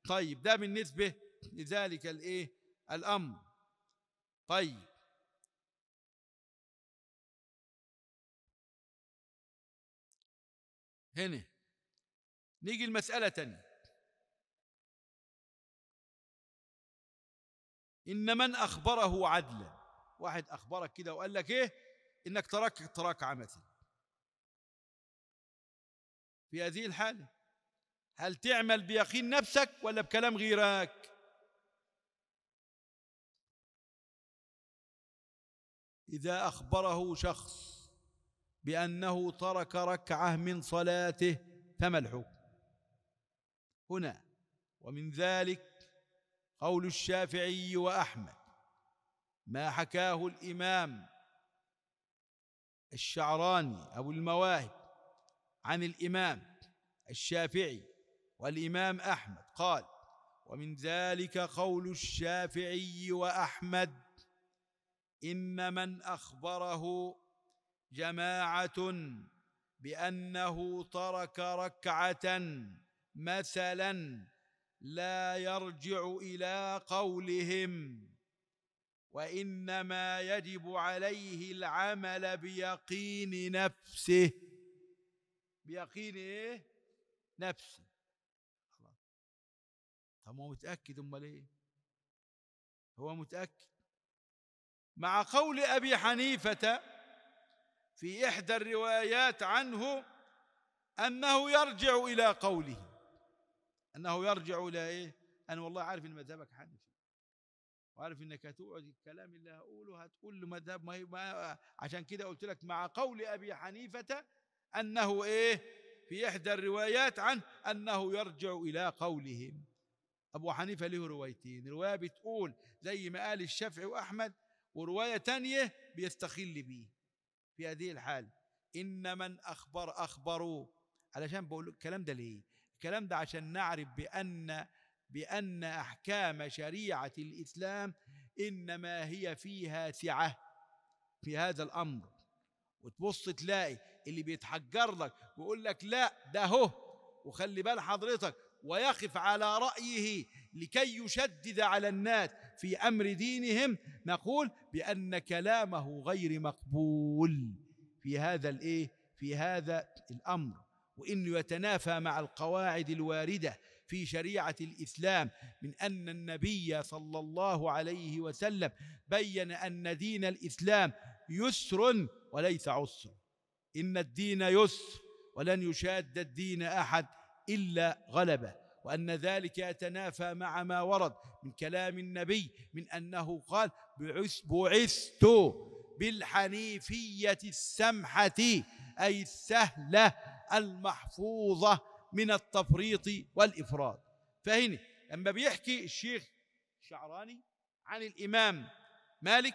طيب ده بالنسبة لذلك الإيه؟ الأمر طيب هنا نيجي المسألة تانية إن من أخبره عدلا واحد أخبرك كده وقال لك إيه إنك ترك تراك مثلا في هذه الحالة هل تعمل بيقين نفسك ولا بكلام غيرك اذا اخبره شخص بانه ترك ركعه من صلاته فما الحكم هنا ومن ذلك قول الشافعي واحمد ما حكاه الامام الشعراني ابو المواهب عن الامام الشافعي والامام احمد قال ومن ذلك قول الشافعي واحمد إن من أخبره جماعة بأنه ترك ركعة مثلا لا يرجع إلى قولهم وإنما يجب عليه العمل بيقين نفسه بيقين إيه؟ نفسه طب هو متأكد أمال إيه؟ هو متأكد مع قول ابي حنيفه في احدى الروايات عنه انه يرجع الى قوله انه يرجع الى ايه انا والله عارف ان مذهبك حنفي وعارف انك هتقعد الكلام اللي هقوله هتقول له مذهب ما, ما عشان كده قلت لك مع قول ابي حنيفه انه ايه في احدى الروايات عنه انه يرجع الى قولهم ابو حنيفه له روايتين روايه بتقول زي ما قال الشافعي واحمد ورواية تانية بيستخل بيه في هذه الحال إن من أخبر أخبروا علشان بقول الكلام ده ليه الكلام ده عشان نعرف بأن بأن أحكام شريعة الإسلام إنما هي فيها سعة في هذا الأمر وتبص تلاقي اللي بيتحجر لك ويقول لك لا ده هو وخلي بال حضرتك ويقف على رأيه لكي يشدد على الناس في امر دينهم نقول بان كلامه غير مقبول في هذا الايه في هذا الامر وانه يتنافى مع القواعد الوارده في شريعه الاسلام من ان النبي صلى الله عليه وسلم بين ان دين الاسلام يسر وليس عسر ان الدين يسر ولن يشاد الدين احد الا غلبه وأن ذلك يتنافى مع ما ورد من كلام النبي من أنه قال بعثت بالحنيفية السمحة أي السهلة المحفوظة من التفريط والإفراد فهنا لما بيحكي الشيخ الشعراني عن الإمام مالك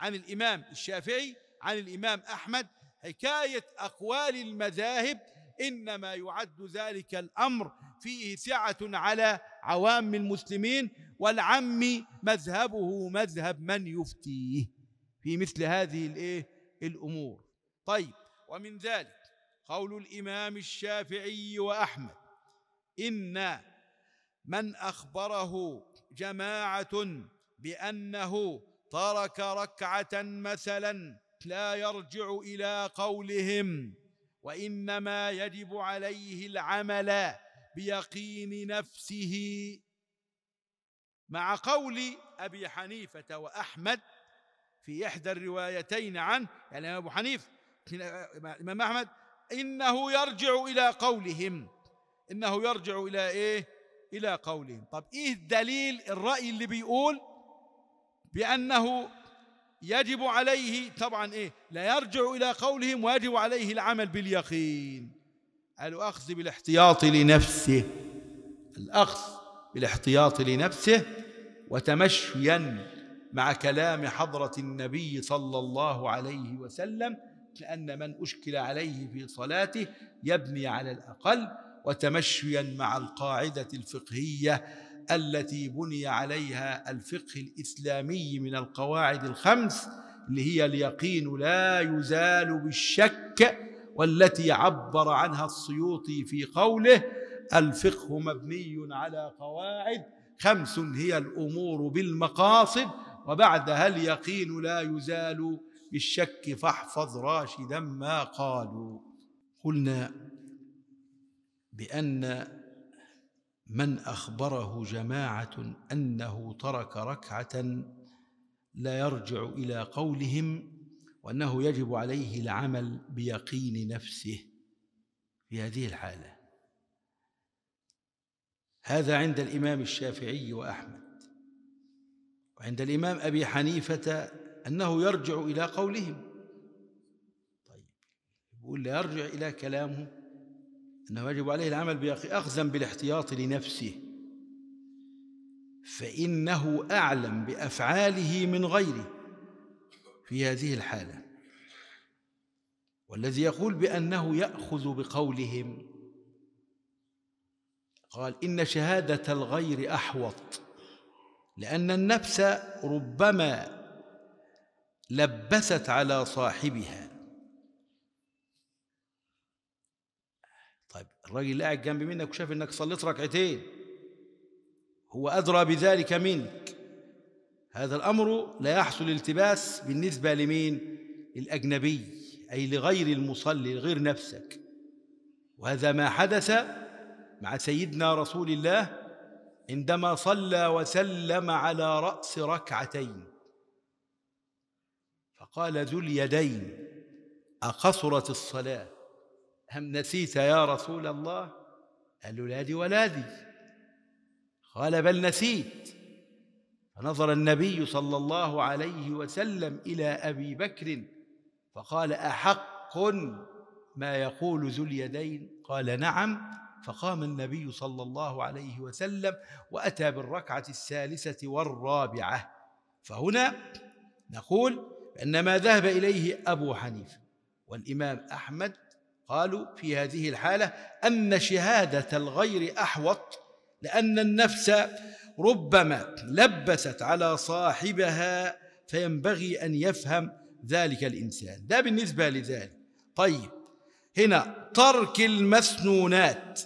عن الإمام الشافعي عن الإمام أحمد حكاية أقوال المذاهب انما يعد ذلك الامر فيه سعه على عوام المسلمين والعم مذهبه مذهب من يفتيه في مثل هذه الايه الامور طيب ومن ذلك قول الامام الشافعي واحمد ان من اخبره جماعه بانه ترك ركعه مثلا لا يرجع الى قولهم وانما يجب عليه العمل بيقين نفسه مع قول ابي حنيفه واحمد في احدى الروايتين عنه يعني ابو حنيفه الامام احمد انه يرجع الى قولهم انه يرجع الى ايه الى قولهم طب ايه الدليل الراي اللي بيقول بانه يجب عليه طبعا إيه لا يرجع إلى قولهم ويجب عليه العمل باليقين الأخذ بالاحتياط لنفسه الأخذ بالاحتياط لنفسه وتمشيا مع كلام حضرة النبي صلى الله عليه وسلم لأن من أشكل عليه في صلاته يبني على الأقل وتمشيا مع القاعدة الفقهية التي بني عليها الفقه الاسلامي من القواعد الخمس اللي هي اليقين لا يزال بالشك والتي عبر عنها السيوطي في قوله الفقه مبني على قواعد خمس هي الامور بالمقاصد وبعدها اليقين لا يزال بالشك فاحفظ راشدا ما قالوا قلنا بان من اخبره جماعه انه ترك ركعه لا يرجع الى قولهم وانه يجب عليه العمل بيقين نفسه في هذه الحاله هذا عند الامام الشافعي واحمد وعند الامام ابي حنيفه انه يرجع الى قولهم طيب يقول لا يرجع الى كلامهم أنه يجب عليه العمل أخذا بالاحتياط لنفسه فإنه أعلم بأفعاله من غيره في هذه الحالة والذي يقول بأنه يأخذ بقولهم قال إن شهادة الغير أحوط لأن النفس ربما لبست على صاحبها الراجل اللي قاعد جنب منك وشاف انك صليت ركعتين هو ادرى بذلك منك هذا الامر لا يحصل التباس بالنسبه لمين الاجنبي اي لغير المصلي لغير نفسك وهذا ما حدث مع سيدنا رسول الله عندما صلى وسلم على راس ركعتين فقال ذو اليدين اقصرت الصلاه أم نسيت يا رسول الله قال له لادي ولادي قال بل نسيت فنظر النبي صلى الله عليه وسلم إلى أبي بكر فقال أحق ما يقول ذو اليدين قال نعم فقام النبي صلى الله عليه وسلم وأتى بالركعة الثالثة والرابعة فهنا نقول أن ما ذهب إليه أبو حنيفة والإمام أحمد قالوا في هذه الحالة أن شهادة الغير أحوط لأن النفس ربما لبست على صاحبها فينبغي أن يفهم ذلك الإنسان ده بالنسبة لذلك طيب هنا ترك المسنونات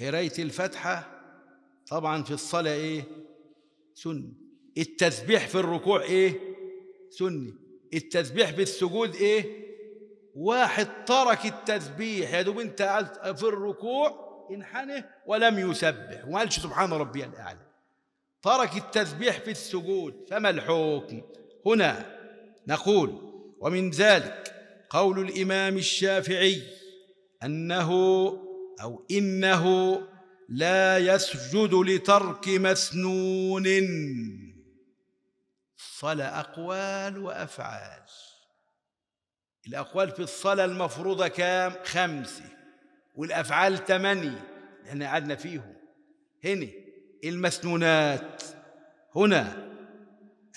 قراية الفتحة طبعا في الصلاة إيه سنة التسبيح في الركوع إيه سني التسبيح بالسجود إيه واحد ترك التسبيح يا دوب انت في الركوع انحنى ولم يسبح وما قالش سبحان ربي الاعلى ترك التسبيح في السجود فما الحكم هنا نقول ومن ذلك قول الامام الشافعي انه او انه لا يسجد لترك مسنون صلى اقوال وافعال الأقوال في الصلاة المفروضة كام خمسة والأفعال ثمانية لأن قعدنا فيهم هنا المسنونات هنا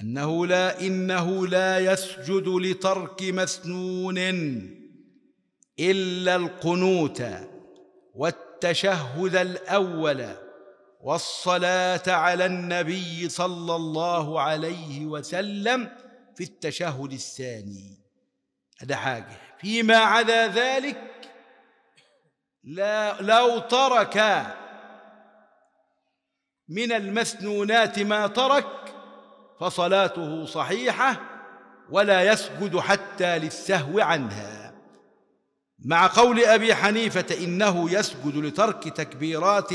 أنه لا إنه لا يسجد لترك مسنون إلا القنوت والتشهد الأول والصلاة على النبي صلى الله عليه وسلم في التشهد الثاني هذا حاجة فيما عدا ذلك لا لو ترك من المسنونات ما ترك فصلاته صحيحة ولا يسجد حتى للسهو عنها مع قول أبي حنيفة إنه يسجد لترك تكبيرات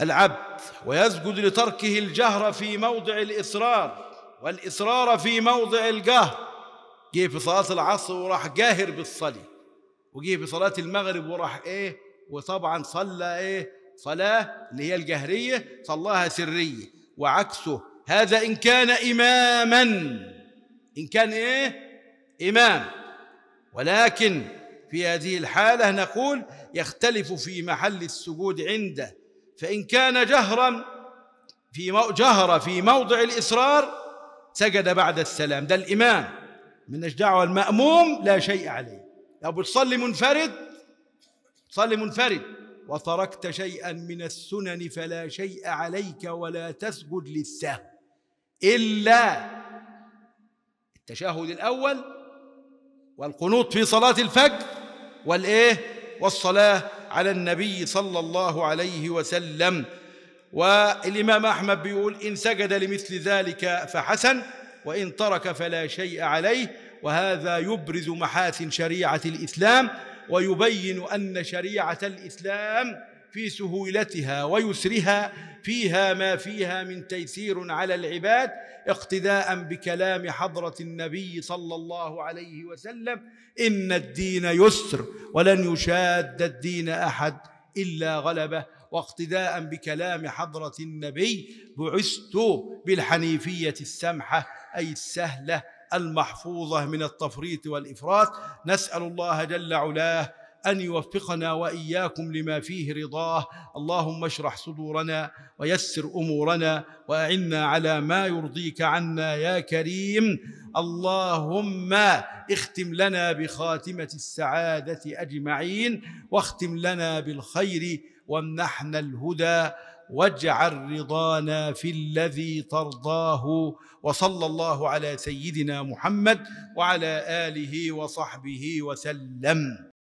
العبد ويسجد لتركه الجهر في موضع الإصرار والإصرار في موضع الجهر جه في صلاة العصر وراح جاهر بالصلي وجه في صلاة المغرب وراح إيه وطبعا صلى إيه صلاة اللي هي الجهرية صلاها سرية وعكسه هذا إن كان إماما إن كان إيه إمام ولكن في هذه الحالة نقول يختلف في محل السجود عنده فإن كان جهرا في جهر في موضع الإصرار سجد بعد السلام ده الإمام مالناش دعوه الماموم لا شيء عليه لو بتصلي منفرد صلي منفرد وتركت شيئا من السنن فلا شيء عليك ولا تسجد للسهو الا التشهد الاول والقنوط في صلاه الفجر والايه والصلاه على النبي صلى الله عليه وسلم والامام احمد بيقول ان سجد لمثل ذلك فحسن وإن ترك فلا شيء عليه وهذا يبرز محاسن شريعة الإسلام ويبين أن شريعة الإسلام في سهولتها ويسرها فيها ما فيها من تيسير على العباد اقتداء بكلام حضرة النبي صلى الله عليه وسلم إن الدين يسر ولن يشاد الدين أحد إلا غلبه واقتداء بكلام حضرة النبي بعثت بالحنيفية السمحة أي السهلة المحفوظة من التفريط والإفراط نسأل الله جل علاه ان يوفقنا واياكم لما فيه رضاه اللهم اشرح صدورنا ويسر امورنا واعنا على ما يرضيك عنا يا كريم اللهم اختم لنا بخاتمه السعاده اجمعين واختم لنا بالخير وامنحنا الهدى واجعل رضانا في الذي ترضاه وصلى الله على سيدنا محمد وعلى اله وصحبه وسلم